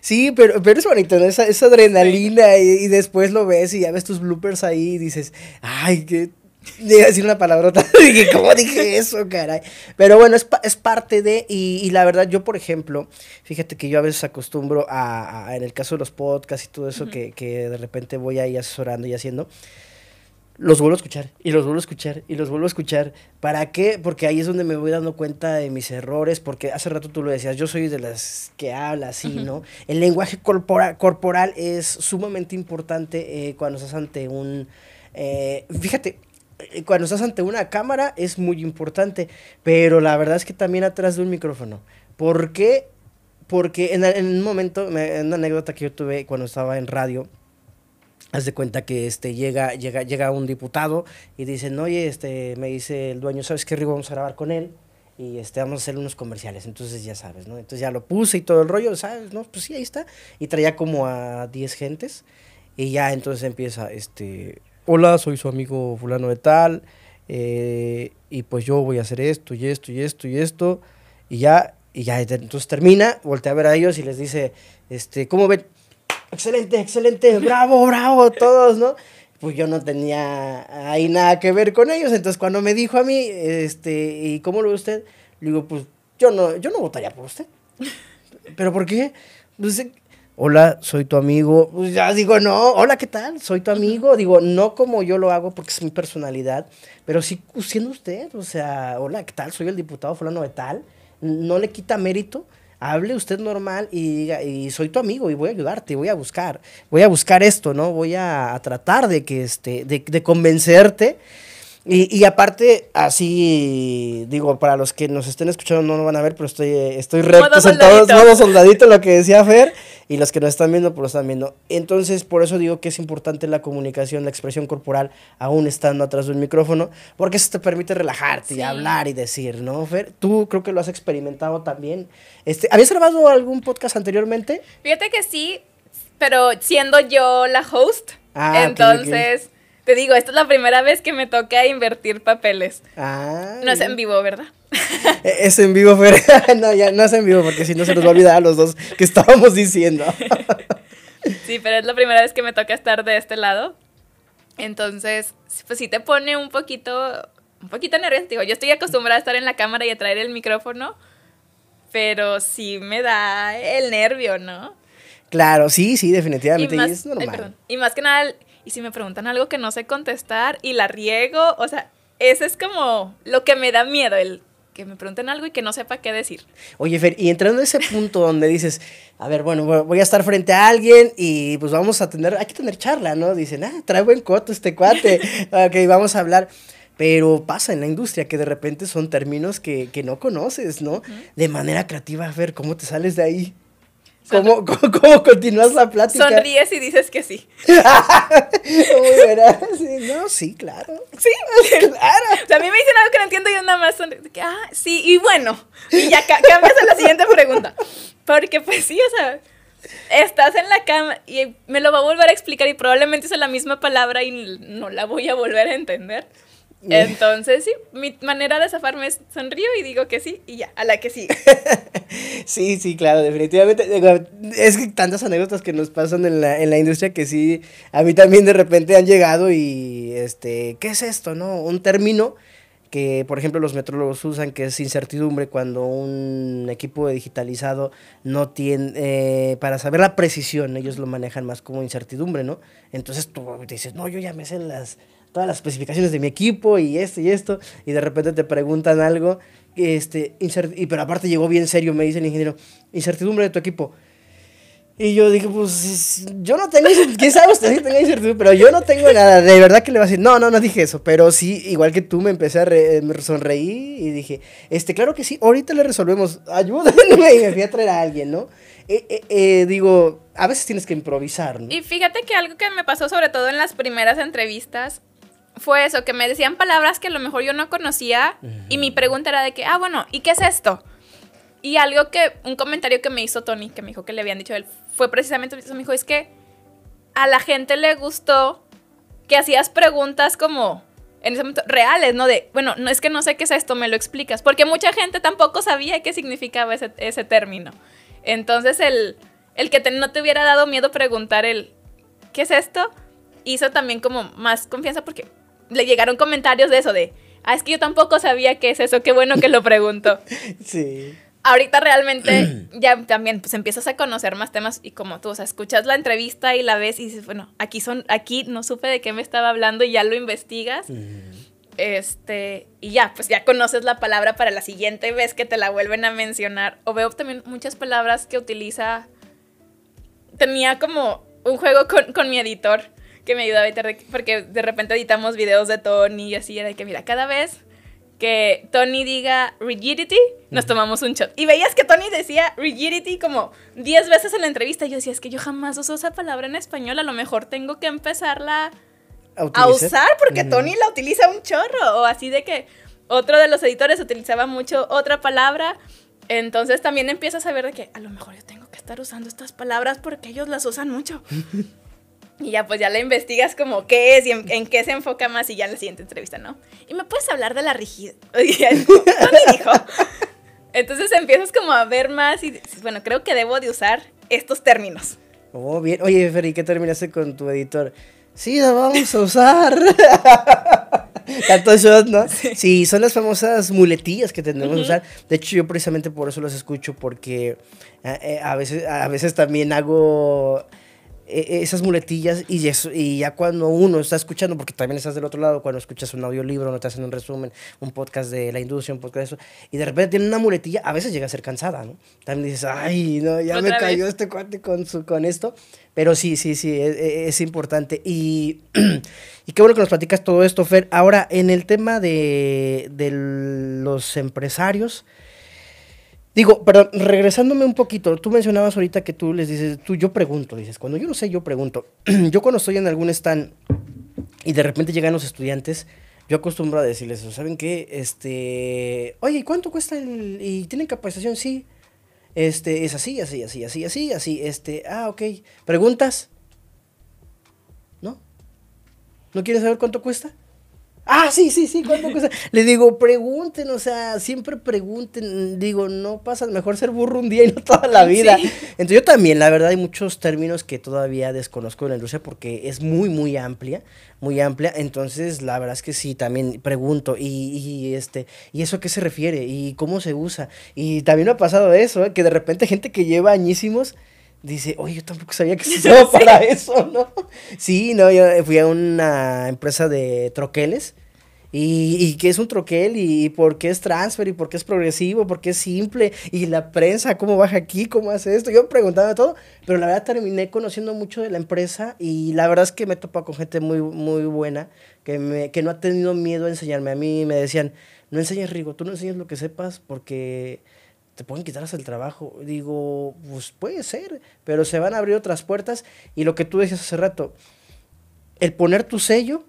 Sí, pero, pero es bonito, ¿no? esa, esa adrenalina y, después lo ves y ya ves tus bloopers ahí y dices, ay, qué de decir una palabrota. Dije, ¿cómo dije eso, caray? Pero bueno, es, es parte de. Y, y, la verdad, yo, por ejemplo, fíjate que yo a veces acostumbro a. en el caso de los podcasts y todo eso, que, que de repente voy ahí asesorando y haciendo los vuelvo a escuchar y los vuelvo a escuchar y los vuelvo a escuchar. ¿Para qué? Porque ahí es donde me voy dando cuenta de mis errores, porque hace rato tú lo decías, yo soy de las que habla así, ¿no? El lenguaje corporal es sumamente importante eh, cuando estás ante un... Eh, fíjate, eh, cuando estás ante una cámara es muy importante, pero la verdad es que también atrás de un micrófono. ¿Por qué? Porque en, en un momento, en una anécdota que yo tuve cuando estaba en radio, Haz de cuenta que este, llega, llega, llega un diputado y dicen, oye, este, me dice el dueño, ¿sabes qué, Rigo? Vamos a grabar con él y este, vamos a hacer unos comerciales. Entonces ya sabes, ¿no? Entonces ya lo puse y todo el rollo, ¿sabes? No, pues sí, ahí está. Y traía como a 10 gentes. Y ya entonces empieza, este, hola, soy su amigo fulano de tal, eh, y pues yo voy a hacer esto y esto y esto y esto, y ya, y ya, entonces termina, voltea a ver a ellos y les dice, este, ¿cómo ven? Excelente, excelente, bravo, bravo, todos, ¿no? Pues yo no tenía ahí nada que ver con ellos, entonces cuando me dijo a mí, este, ¿y cómo lo ve usted? Le digo, pues yo no, yo no votaría por usted. ¿Pero por qué? Pues, hola, soy tu amigo. Pues ya digo, no, hola, ¿qué tal? Soy tu amigo. Digo, no como yo lo hago porque es mi personalidad, pero sí siendo usted, o sea, hola, ¿qué tal? Soy el diputado fulano de tal. No le quita mérito. Hable usted normal y diga, y soy tu amigo y voy a ayudarte, voy a buscar, voy a buscar esto, ¿no? Voy a, tratar de que este, de, de convencerte y, aparte, así, digo, para los que nos estén escuchando no lo van a ver, pero estoy, estoy recto, soldadito, lo que decía Fer, y los que nos están viendo, pues lo están viendo. Entonces, por eso digo que es importante la comunicación, la expresión corporal, aún estando atrás del micrófono, porque eso te permite relajarte y hablar y decir, ¿no, Fer? Tú creo que lo has experimentado también. Este, ¿Habías grabado algún podcast anteriormente? Fíjate que sí, pero siendo yo la host, ah, entonces... Te digo, esta es la primera vez que me toca invertir papeles. Ah. No es en vivo, ¿verdad? E-, es en vivo, pero no, ya no es en vivo porque si no se nos va a olvidar a los dos que estábamos diciendo. Sí, pero es la primera vez que me toca estar de este lado. Entonces, pues sí te pone un poquito, un poquito nervioso. yo estoy acostumbrada a estar en la cámara y a traer el micrófono, pero sí me da el nervio, ¿no? Claro, sí, sí, definitivamente. Y, y más que nada, y si me preguntan algo que no sé contestar y la riego, o sea, eso es como lo que me da miedo, el que me pregunten algo y que no sepa qué decir. Oye, Fer, y entrando en ese punto donde dices, a ver, bueno, voy a estar frente a alguien y pues vamos a tener, hay que tener charla, ¿no? Dicen, ah, trae buen coto este cuate, ok, vamos a hablar. Pero pasa en la industria que de repente son términos que, no conoces, ¿no? De manera creativa, Fer, ¿cómo te sales de ahí? ¿Cómo, cómo, continúas la plática? Sonríes y dices que sí. ¿Cómo verás. Sí, no, sí, claro. Sí, claro. O sea, a mí me dicen algo que no entiendo y yo nada más sonríe. Ah, sí, y bueno. Y ya cambias a la siguiente pregunta. Porque pues sí, o sea, estás en la cama y me lo va a volver a explicar y probablemente es la misma palabra y no la voy a volver a entender. Entonces, sí, mi manera de zafarme es sonrío y digo que sí y ya, a la que sí. sí, sí, claro, definitivamente. Es que tantas anécdotas que nos pasan en la, en industria que sí, a mí también de repente han llegado y, este, ¿qué es esto, no? Un término que por ejemplo los metrólogos usan, que es incertidumbre cuando un equipo digitalizado no tiene, eh, para saber la precisión, ellos lo manejan más como incertidumbre, ¿no? Entonces tú dices, no, yo ya me sé las las especificaciones de mi equipo y esto y esto, y de repente te preguntan algo, este, y, pero aparte llegó bien serio, me dice el ingeniero, incertidumbre de tu equipo. Y yo dije, pues yo no tengo, sabe usted si tenga incertidumbre, pero yo no tengo nada, de verdad que le va a decir, no, no, no dije eso, pero sí, igual que tú me empecé a eh, me sonreí y dije, este, claro que sí, ahorita le resolvemos, ayúdame y me fui a traer a alguien, ¿no? Eh, eh, digo, a veces tienes que improvisar, ¿no? Y fíjate que algo que me pasó sobre todo en las primeras entrevistas fue eso, que me decían palabras que a lo mejor yo no conocía y mi pregunta era de que, ah, bueno, ¿y qué es esto? Y algo que, un comentario que me hizo Tony, que me dijo que le habían dicho él, fue precisamente eso, me dijo, es que a la gente le gustó que hacías preguntas como, en ese momento, reales, ¿no? De, bueno, no es que no sé qué es esto, me lo explicas, porque mucha gente tampoco sabía qué significaba ese, término. Entonces, el, el que no te hubiera dado miedo preguntar el, ¿qué es esto? Hizo también como más confianza porque le llegaron comentarios de eso, de, ah, es que yo tampoco sabía qué es eso, qué bueno que lo pregunto. sí. Ahorita realmente ya también pues empiezas a conocer más temas y como tú, o sea, escuchas la entrevista y la ves y dices, bueno, aquí son, aquí no supe de qué me estaba hablando y ya lo investigas. Este, y ya, pues ya conoces la palabra para la siguiente vez que te la vuelven a mencionar. O veo también muchas palabras que utiliza. Tenía como un juego con, con mi editor que me ayudaba a editar, porque de repente editamos videos de Tony y así, era de que, mira, cada vez que Tony diga rigidity, nos tomamos un shot. Y veías que Tony decía rigidity como 10 veces en la entrevista. Y yo decía, es que yo jamás uso esa palabra en español, a lo mejor tengo que empezarla a, usar porque Tony la utiliza un chorro. O así de que otro de los editores utilizaba mucho otra palabra. Entonces también empiezas a ver de que a lo mejor yo tengo que estar usando estas palabras porque ellos las usan mucho. Y ya pues ya la investigas como qué es y en, qué se enfoca más y ya en la siguiente entrevista, ¿no? Y me puedes hablar de la rigidez. no, me dijo. Entonces empiezas como a ver más y dices, bueno, creo que debo de usar estos términos. Oh, bien. Oye, Ferry, ¿qué terminaste con tu editor? Sí, la vamos a usar. Tanto yo, ¿no? Sí. son las famosas muletillas que tenemos que usar. De hecho, yo precisamente por eso los escucho, porque eh, eh, veces, a veces también hago e, e, esas muletillas y, y ya cuando uno está escuchando, porque también estás del otro lado, cuando escuchas un audiolibro, no te hacen un resumen, un podcast de la inducción, un podcast de eso, y de repente tiene una muletilla, a veces llega a ser cansada, ¿no? También dices, ay, no, ya me cayó este cuate con, su, con esto, pero sí, sí, sí, e, es, importante. Y, y, qué bueno que nos platicas todo esto, Fer. Ahora, en el tema de, de los empresarios, Digo, perdón, regresándome un poquito, tú mencionabas ahorita que tú les dices, tú yo pregunto, dices, cuando yo no sé, yo pregunto. yo cuando estoy en algún stand y de repente llegan los estudiantes, yo acostumbro a decirles, ¿saben qué? Este, oye, ¿cuánto cuesta el, y tienen capacitación? Sí. Este, es así, así, así, así, así, así, este, ah, ok. ¿Preguntas? ¿No? ¿No quieres saber cuánto cuesta? Ah, sí, sí, sí, cuánto cosa. Le digo, pregunten, o sea, siempre pregunten. Digo, no pasa, mejor ser burro un día y no toda la vida. Entonces, yo también, la verdad, hay muchos términos que todavía desconozco en la industria porque es muy, muy amplia, muy amplia. Entonces, la verdad es que sí, también pregunto, y, este, ¿y eso a qué se refiere? ¿Y cómo se usa? Y también me ha pasado eso, ¿eh? que de repente gente que lleva añísimos dice, oye, yo tampoco sabía que se usaba para eso, ¿no? Sí, no, yo fui a una empresa de troqueles y, y qué es un troquel, y, por qué es transfer, y por qué es progresivo, por qué es simple, y la prensa, cómo baja aquí, cómo hace esto. Yo preguntaba todo, pero la verdad terminé conociendo mucho de la empresa y la verdad es que me he topado con gente muy, muy buena que, que no ha tenido miedo a enseñarme. A mí me decían, no enseñes Rigo, tú no enseñes lo que sepas porque te pueden quitar hasta el trabajo. Digo, pues puede ser, pero se van a abrir otras puertas y lo que tú decías hace rato, el poner tu sello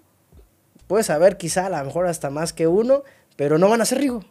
puedes saber quizá a lo mejor hasta más que uno, pero no van a ser Rigo,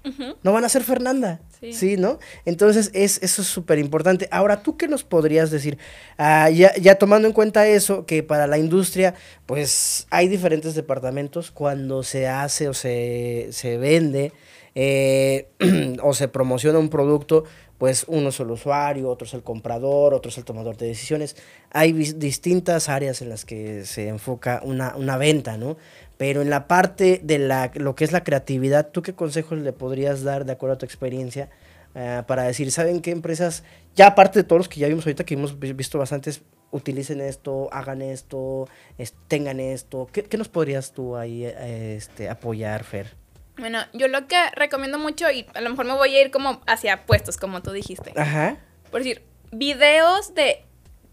no van a ser Fernanda, sí. ¿no? Entonces es, eso es súper importante. Ahora, ¿tú qué nos podrías decir? Ah, ya, tomando en cuenta eso, que para la industria, pues hay diferentes departamentos cuando se hace o se, vende eh, o se promociona un producto, pues uno es el usuario, otro es el comprador, otro es el tomador de decisiones. Hay distintas áreas en las que se enfoca una, una venta, ¿no? Pero en la parte de la, lo que es la creatividad, ¿tú qué consejos le podrías dar de acuerdo a tu experiencia eh, para decir, ¿saben qué empresas, ya aparte de todos los que ya vimos ahorita, que hemos visto bastantes, utilicen esto, hagan esto, tengan esto? ¿Qué, nos podrías tú ahí eh, este, apoyar, Fer? Bueno, yo lo que recomiendo mucho, y a lo mejor me voy a ir como hacia puestos, como tú dijiste. Ajá. Por decir, videos de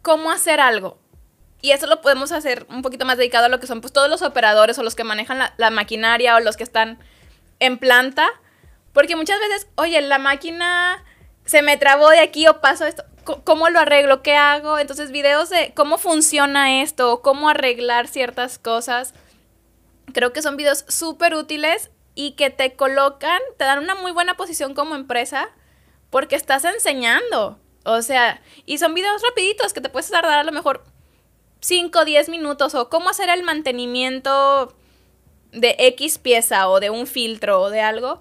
cómo hacer algo y eso lo podemos hacer un poquito más dedicado a lo que son pues todos los operadores o los que manejan la, maquinaria o los que están en planta. Porque muchas veces, oye, la máquina se me trabó de aquí o paso esto. ¿Cómo lo arreglo? ¿Qué hago? Entonces, videos de cómo funciona esto, cómo arreglar ciertas cosas. Creo que son videos súper útiles y que te colocan, te dan una muy buena posición como empresa porque estás enseñando. O sea, y son videos rapiditos que te puedes tardar a lo mejor 5, 10 minutos o cómo hacer el mantenimiento de X pieza o de un filtro o de algo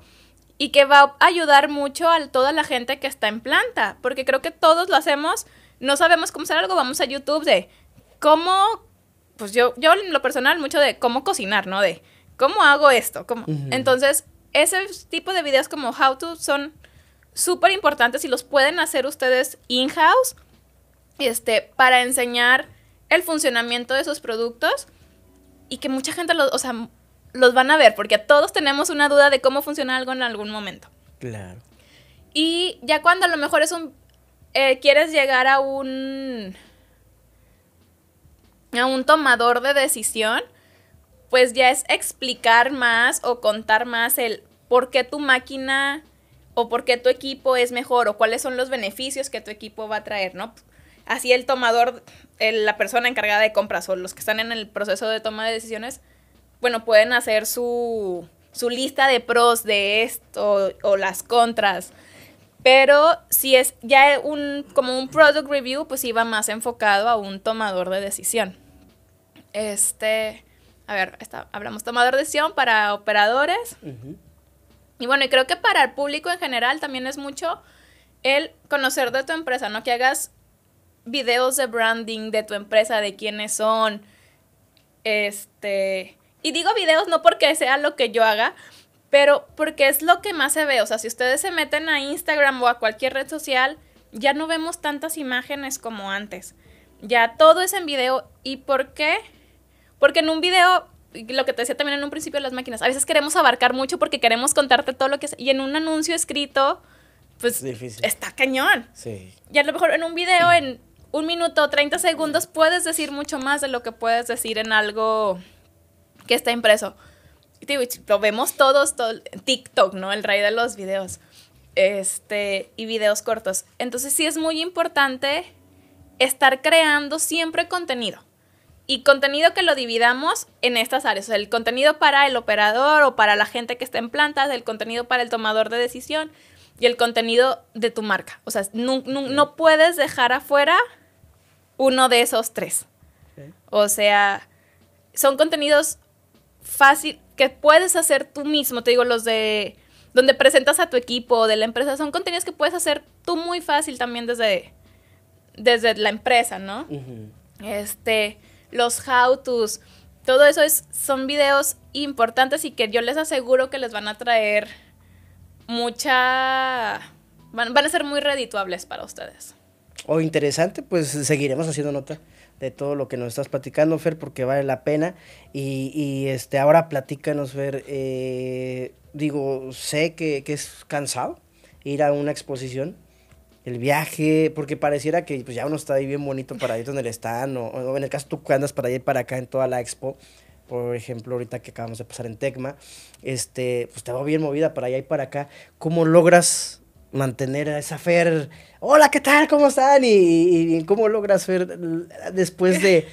y que va a ayudar mucho a toda la gente que está en planta, porque creo que todos lo hacemos, no sabemos cómo hacer algo, vamos a YouTube de cómo, pues yo, yo en lo personal mucho de cómo cocinar, ¿no? De cómo hago esto, cómo. Entonces, ese tipo de videos como How To son súper importantes y los pueden hacer ustedes in-house este, para enseñar el funcionamiento de sus productos y que mucha gente los, o sea, los van a ver, porque todos tenemos una duda de cómo funciona algo en algún momento. Claro. Y ya cuando a lo mejor es un. Eh, quieres llegar a un. a un tomador de decisión, pues ya es explicar más o contar más el por qué tu máquina o por qué tu equipo es mejor o cuáles son los beneficios que tu equipo va a traer, ¿no? así el tomador, la persona encargada de compras o los que están en el proceso de toma de decisiones, bueno, pueden hacer su, lista de pros de esto o, las contras. Pero si es ya un, como un product review, pues iba más enfocado a un tomador de decisión. Este, a ver, está, hablamos tomador de decisión para operadores. Y bueno, y creo que para el público en general también es mucho el conocer de tu empresa, ¿no? Que hagas videos de branding de tu empresa, de quiénes son. Este. Y digo videos no porque sea lo que yo haga, pero porque es lo que más se ve. O sea, si ustedes se meten a Instagram o a cualquier red social, ya no vemos tantas imágenes como antes. Ya todo es en video. ¿Y por qué? Porque en un video, lo que te decía también en un principio de las máquinas, a veces queremos abarcar mucho porque queremos contarte todo lo que es. Y en un anuncio escrito, pues está cañón. Sí. Y a lo mejor en un video, en un minuto, 30 segundos, puedes decir mucho más de lo que puedes decir en algo que está impreso. Lo vemos todos, todo, TikTok, ¿no? El rey de los videos. Este, y videos cortos. Entonces sí es muy importante estar creando siempre contenido. Y contenido que lo dividamos en estas áreas. el contenido para el operador o para la gente que está en plantas, el contenido para el tomador de decisión y el contenido de tu marca. O sea, no puedes dejar afuera uno de esos tres. O sea, son contenidos fácil que puedes hacer tú mismo. Te digo, los de donde presentas a tu equipo, de la empresa, son contenidos que puedes hacer tú muy fácil también desde, desde la empresa, ¿no? Este, los how-tos, todo eso es, son videos importantes y que yo les aseguro que les van a traer mucha... Van, van a ser muy redituables para ustedes o interesante, pues seguiremos haciendo nota de todo lo que nos estás platicando, Fer, porque vale la pena. Y, este, ahora platícanos, Fer, eh, digo, sé que, es cansado ir a una exposición, el viaje, porque pareciera que pues, ya uno está ahí bien bonito para ahí donde están, o, en el caso tú andas para ir para acá en toda la expo, por ejemplo, ahorita que acabamos de pasar en Tecma, este, pues te va bien movida para allá y para acá. ¿Cómo logras mantener esa Fer, hola, ¿qué tal? ¿Cómo están? Y, cómo logras ver después de,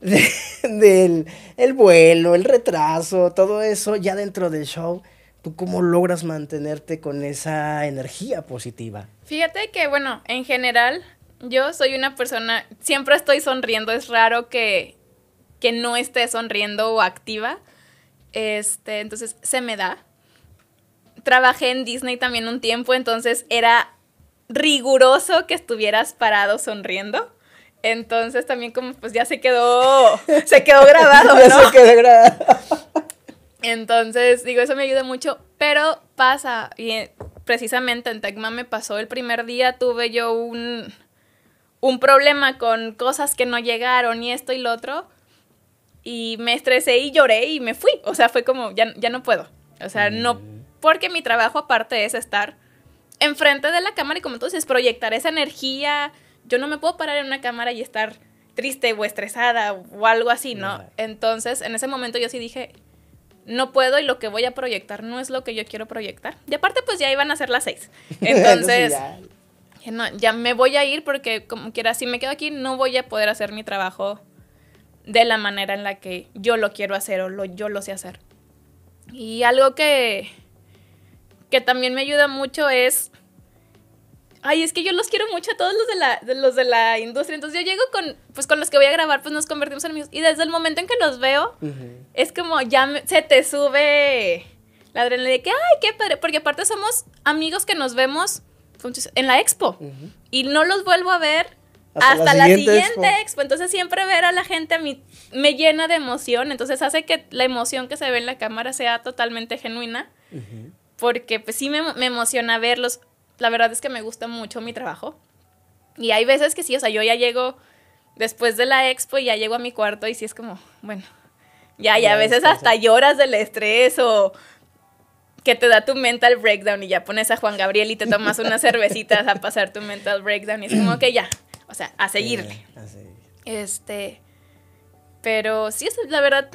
del el vuelo, el retraso, todo eso, ya dentro del show, ¿tú cómo logras mantenerte con esa energía positiva? Fíjate que, bueno, en general, yo soy una persona, siempre estoy sonriendo, es raro que, que no esté sonriendo o activa. Este, entonces se me da, trabajé en Disney también un tiempo, entonces era riguroso que estuvieras parado sonriendo. Entonces también como pues ya se quedó, se quedó grabado, ¿no? se Entonces, digo, eso me ayuda mucho, pero pasa, y eh, precisamente en Tecma me pasó el primer día, tuve yo un, un problema con cosas que no llegaron y esto y lo otro, y me estresé y lloré y me fui, o sea, fue como, ya, ya no puedo, o sea, no porque mi trabajo aparte es estar enfrente de la cámara y como tú dices, proyectar esa energía. Yo no me puedo parar en una cámara y estar triste o estresada o algo así, ¿no? Entonces, en ese momento yo sí dije, no puedo y lo que voy a proyectar no es lo que yo quiero proyectar. Y aparte, pues ya iban a ser las seis. Entonces, ya. me voy a ir porque como quiera, si me quedo aquí, no voy a poder hacer mi trabajo de la manera en la que yo lo quiero hacer o lo, yo lo sé hacer. Y algo que, que también me ayuda mucho es. Ay, es que yo los quiero mucho a todos los de la, los de la industria. Entonces yo llego con, pues con los que voy a grabar, pues nos convertimos en amigos. Y desde el momento en que los veo, es como ya se te sube la adrenalina de que, ay, qué padre. Porque aparte somos amigos que nos vemos pues, en la expo. Y no los vuelvo a ver hasta, la siguiente, expo. Entonces siempre ver a la gente a mí me llena de emoción. Entonces hace que la emoción que se ve en la cámara sea totalmente genuina porque pues sí me, emociona verlos. La verdad es que me gusta mucho mi trabajo. Y hay veces que sí, o sea, yo ya llego después de la expo y ya llego a mi cuarto y sí es como, bueno, ya, ya, a veces hasta lloras del estrés o que te da tu mental breakdown y ya pones a Juan Gabriel y te tomas unas cervecitas a pasar tu mental breakdown y es como que ya, o sea, a seguirle. Este, pero sí, la verdad,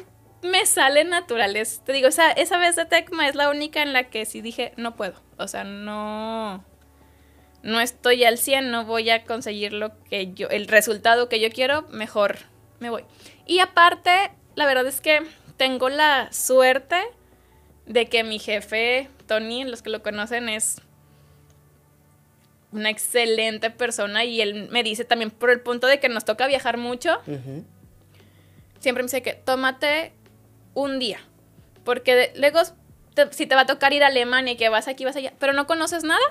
me sale naturales. Te digo, o sea esa vez de Tecma es la única en la que sí dije, no puedo. O sea, no. No estoy al 100, no voy a conseguir lo que yo. El resultado que yo quiero, mejor me voy. Y aparte, la verdad es que tengo la suerte de que mi jefe, Tony, los que lo conocen, es una excelente persona y él me dice también por el punto de que nos toca viajar mucho. siempre me dice que tómate un día. Porque luego, si te va a tocar ir a Alemania y que vas aquí, vas allá, pero no conoces nada.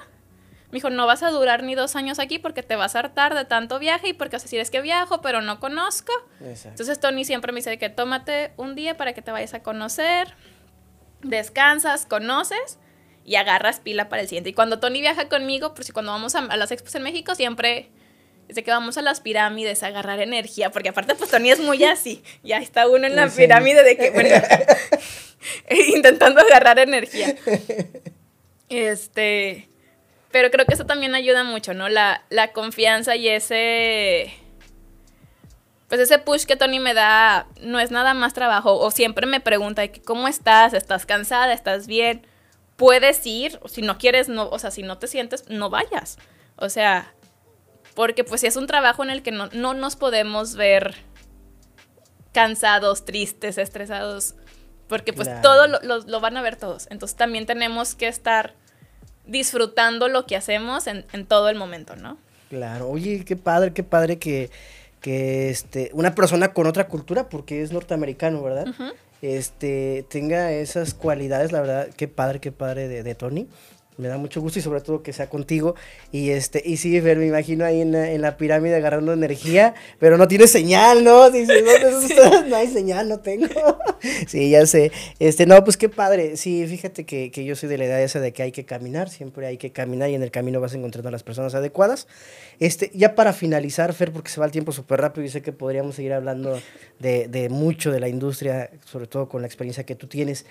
Me dijo, no vas a durar ni dos años aquí porque te vas a hartar de tanto viaje y porque vas a decir es que viajo, pero no conozco. Entonces Tony siempre me dice que tómate un día para que te vayas a conocer, descansas, conoces y agarras pila para el siguiente. Y cuando Tony viaja conmigo, pues si cuando vamos a las expos en México, siempre de que vamos a las pirámides a agarrar energía, porque aparte pues Tony es muy así, ya está uno en la pirámide de que, bueno, intentando agarrar energía. Este, pero creo que eso también ayuda mucho, ¿no? La, la confianza y ese, pues ese push que Tony me da, no es nada más trabajo, o siempre me pregunta ¿cómo estás? ¿Estás cansada? ¿Estás bien? Puedes ir, si no quieres, no, o sea, si no te sientes, no vayas. O sea, porque pues es un trabajo en el que no, nos podemos ver cansados, tristes, estresados, porque pues todo lo, van a ver todos. Entonces también tenemos que estar disfrutando lo que hacemos en, todo el momento, ¿no? Claro, oye, qué padre, qué padre que, que este, una persona con otra cultura, porque es norteamericano, ¿verdad? Este, tenga esas cualidades, la verdad, qué padre, qué padre de, de Tony. Me da mucho gusto y sobre todo que sea contigo. Y este, y sí, Fer, me imagino ahí en la, pirámide agarrando energía, pero no tiene señal, ¿no? Dice, no, no, hay señal, no tengo. sí, ya sé. Este, no, pues qué padre. Sí, fíjate que, yo soy de la edad esa de que hay que caminar, siempre hay que caminar y en el camino vas encontrando a las personas adecuadas. Este, ya para finalizar, Fer, porque se va el tiempo súper rápido y sé que podríamos seguir hablando de, de mucho de la industria, sobre todo con la experiencia que tú tienes.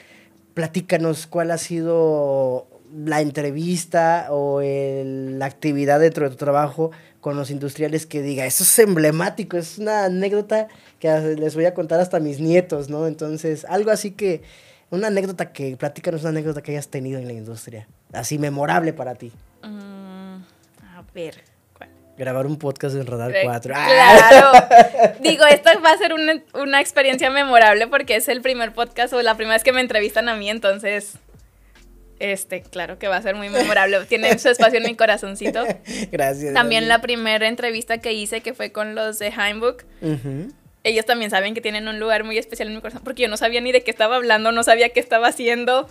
Platícanos cuál ha sido la entrevista o la actividad dentro de tu trabajo con los industriales que diga, eso es emblemático, es una anécdota que les voy a contar hasta mis nietos, ¿no? Entonces, algo así que, una anécdota que, platícanos una anécdota que hayas tenido en la industria, así memorable para ti. Mm, a ver, ¿cuál? Grabar un podcast en Radar 4. Eh, claro. Ah. Digo, esto va a ser una, una experiencia memorable porque es el primer podcast o la primera vez que me entrevistan a mí, entonces este, claro que va a ser muy memorable. Tiene su espacio en mi corazoncito. Gracias. También la primera entrevista que hice, que fue con los de Heimbuch Ellos también saben que tienen un lugar muy especial en mi corazón, porque yo no sabía ni de qué estaba hablando, no sabía qué estaba haciendo.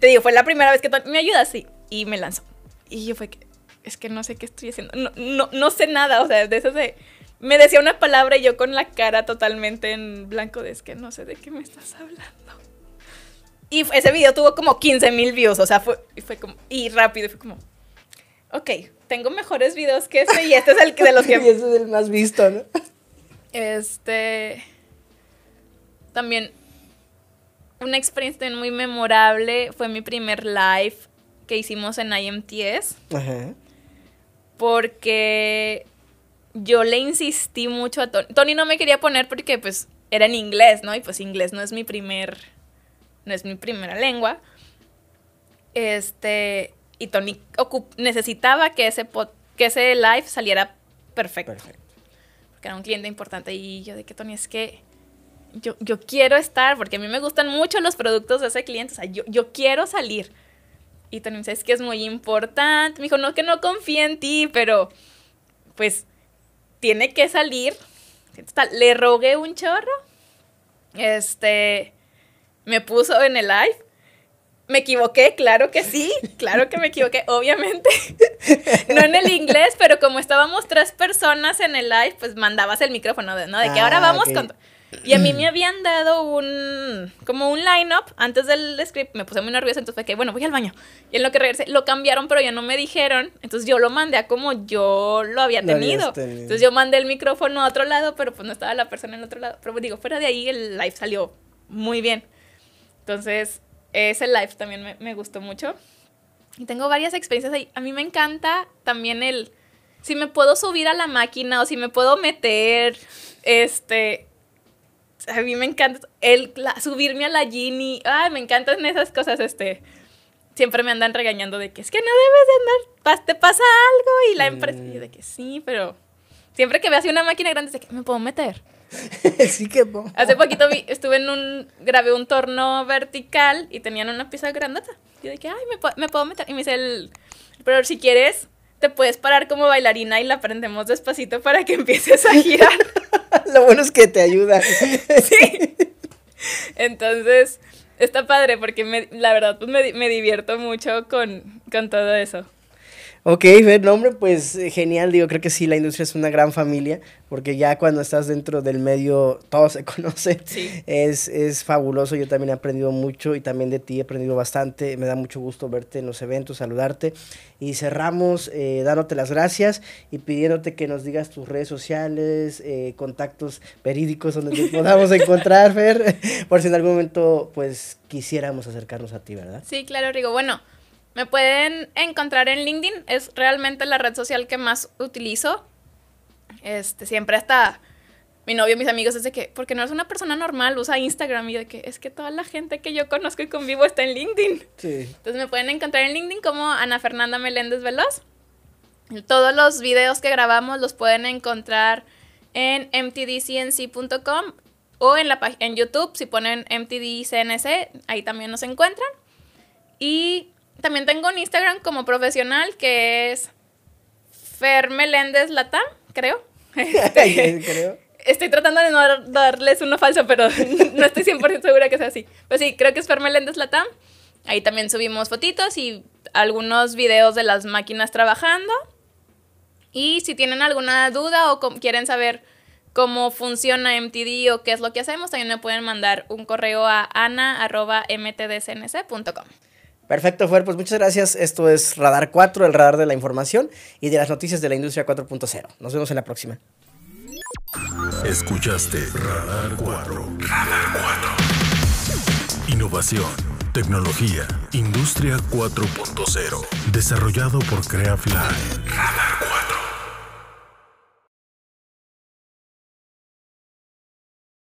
Te digo, fue la primera vez que me ayudas, Y me lanzó. Y yo fue que, es que no sé qué estoy haciendo. No, no, no sé nada, o sea, de eso se me decía una palabra y yo con la cara totalmente en blanco de es que no sé de qué me estás hablando. Y ese video tuvo como 15 mil views, o sea, fue, fue como, y rápido, fue como, ok, tengo mejores videos que este y este es el que, de los que... y este es el más visto, ¿no? Este... También una experiencia muy memorable fue mi primer live que hicimos en IMTS. Ajá. Porque yo le insistí mucho a Tony. Tony no me quería poner porque pues era en inglés, ¿no? Y pues inglés no es mi primer no es mi primera lengua. Este, y Tony necesitaba que ese, que ese live saliera perfecto. Porque era un cliente importante y yo dije, que Tony es que yo, yo, quiero estar, porque a mí me gustan mucho los productos de ese cliente, o sea, yo, yo quiero salir. Y Tony me dice, es que es muy importante. Me dijo, no, que no confíe en ti, pero pues tiene que salir. Le rogué un chorro. Este, me puso en el live. Me equivoqué, claro que sí, claro que me equivoqué, obviamente. No en el inglés, pero como estábamos tres personas en el live, pues mandabas el micrófono, de, ¿no? De que ahora ah, vamos con... Y a mí me habían dado un, como un line-up antes del script, me puse muy nerviosa, entonces fue que, bueno, voy al baño. Y en lo que regresé, lo cambiaron, pero ya no me dijeron, entonces yo lo mandé a como yo lo había tenido. Entonces yo mandé el micrófono a otro lado, pero pues no estaba la persona en otro lado. Pero digo, fuera de ahí el live salió muy bien. Entonces, ese live también me, gustó mucho. Y tengo varias experiencias ahí. A mí me encanta también el, si me puedo subir a la máquina o si me puedo meter, este, a mí me encanta el subirme a la genie. Ay, me encantan esas cosas, este. Siempre me andan regañando de que es que no debes de andar, te pasa algo y la empresa. de que sí, pero siempre que veas una máquina grande, de que me puedo meter. sí que Hace poquito vi, estuve en un, grabé un torno vertical y tenían una pieza grandota. Yo dije, ay, me, me puedo meter. Y me dice el, pero si quieres, te puedes parar como bailarina y la aprendemos despacito para que empieces a girar. Lo bueno es que te ayuda. Entonces, está padre porque me, la verdad pues me, me divierto mucho con, con todo eso. Ok, Fer, no, hombre, pues eh, genial, digo, creo que sí, la industria es una gran familia, porque ya cuando estás dentro del medio, todo se conoce, es, es fabuloso, yo también he aprendido mucho y también de ti he aprendido bastante, me da mucho gusto verte en los eventos, saludarte, y cerramos eh, dándote las gracias y pidiéndote que nos digas tus redes sociales, eh, contactos periódicos donde te podamos encontrar, Fer, por si en algún momento, pues, quisiéramos acercarnos a ti, ¿verdad? Sí, claro, Rigo, bueno... Me pueden encontrar en LinkedIn, es realmente la red social que más utilizo. Este, siempre hasta mi novio, mis amigos, es que, porque no es una persona normal, usa Instagram y de que es que toda la gente que yo conozco y convivo está en LinkedIn. Sí. Entonces me pueden encontrar en LinkedIn como Ana Fernanda Meléndez Veloz. Todos los videos que grabamos los pueden encontrar en mtdcnc.com o en, la, en YouTube, si ponen mtdcnc, ahí también nos encuentran. Y también tengo un Instagram como profesional que es fermelendeslatam, este, creo. Estoy tratando de no darles uno falso, pero no estoy 100% segura que sea así. Pues sí, creo que es fermelendeslatam. Ahí también subimos fotitos y algunos videos de las máquinas trabajando. Y si tienen alguna duda o quieren saber cómo funciona MTD o qué es lo que hacemos, también me pueden mandar un correo a ana.mtdcnc.com. Perfecto, Fer. Pues muchas gracias. Esto es Radar 4, el radar de la información y de las noticias de la industria 4.0. Nos vemos en la próxima. Escuchaste Radar 4. Radar 4. Innovación, tecnología, industria 4.0. Desarrollado por CreaFly. Radar 4.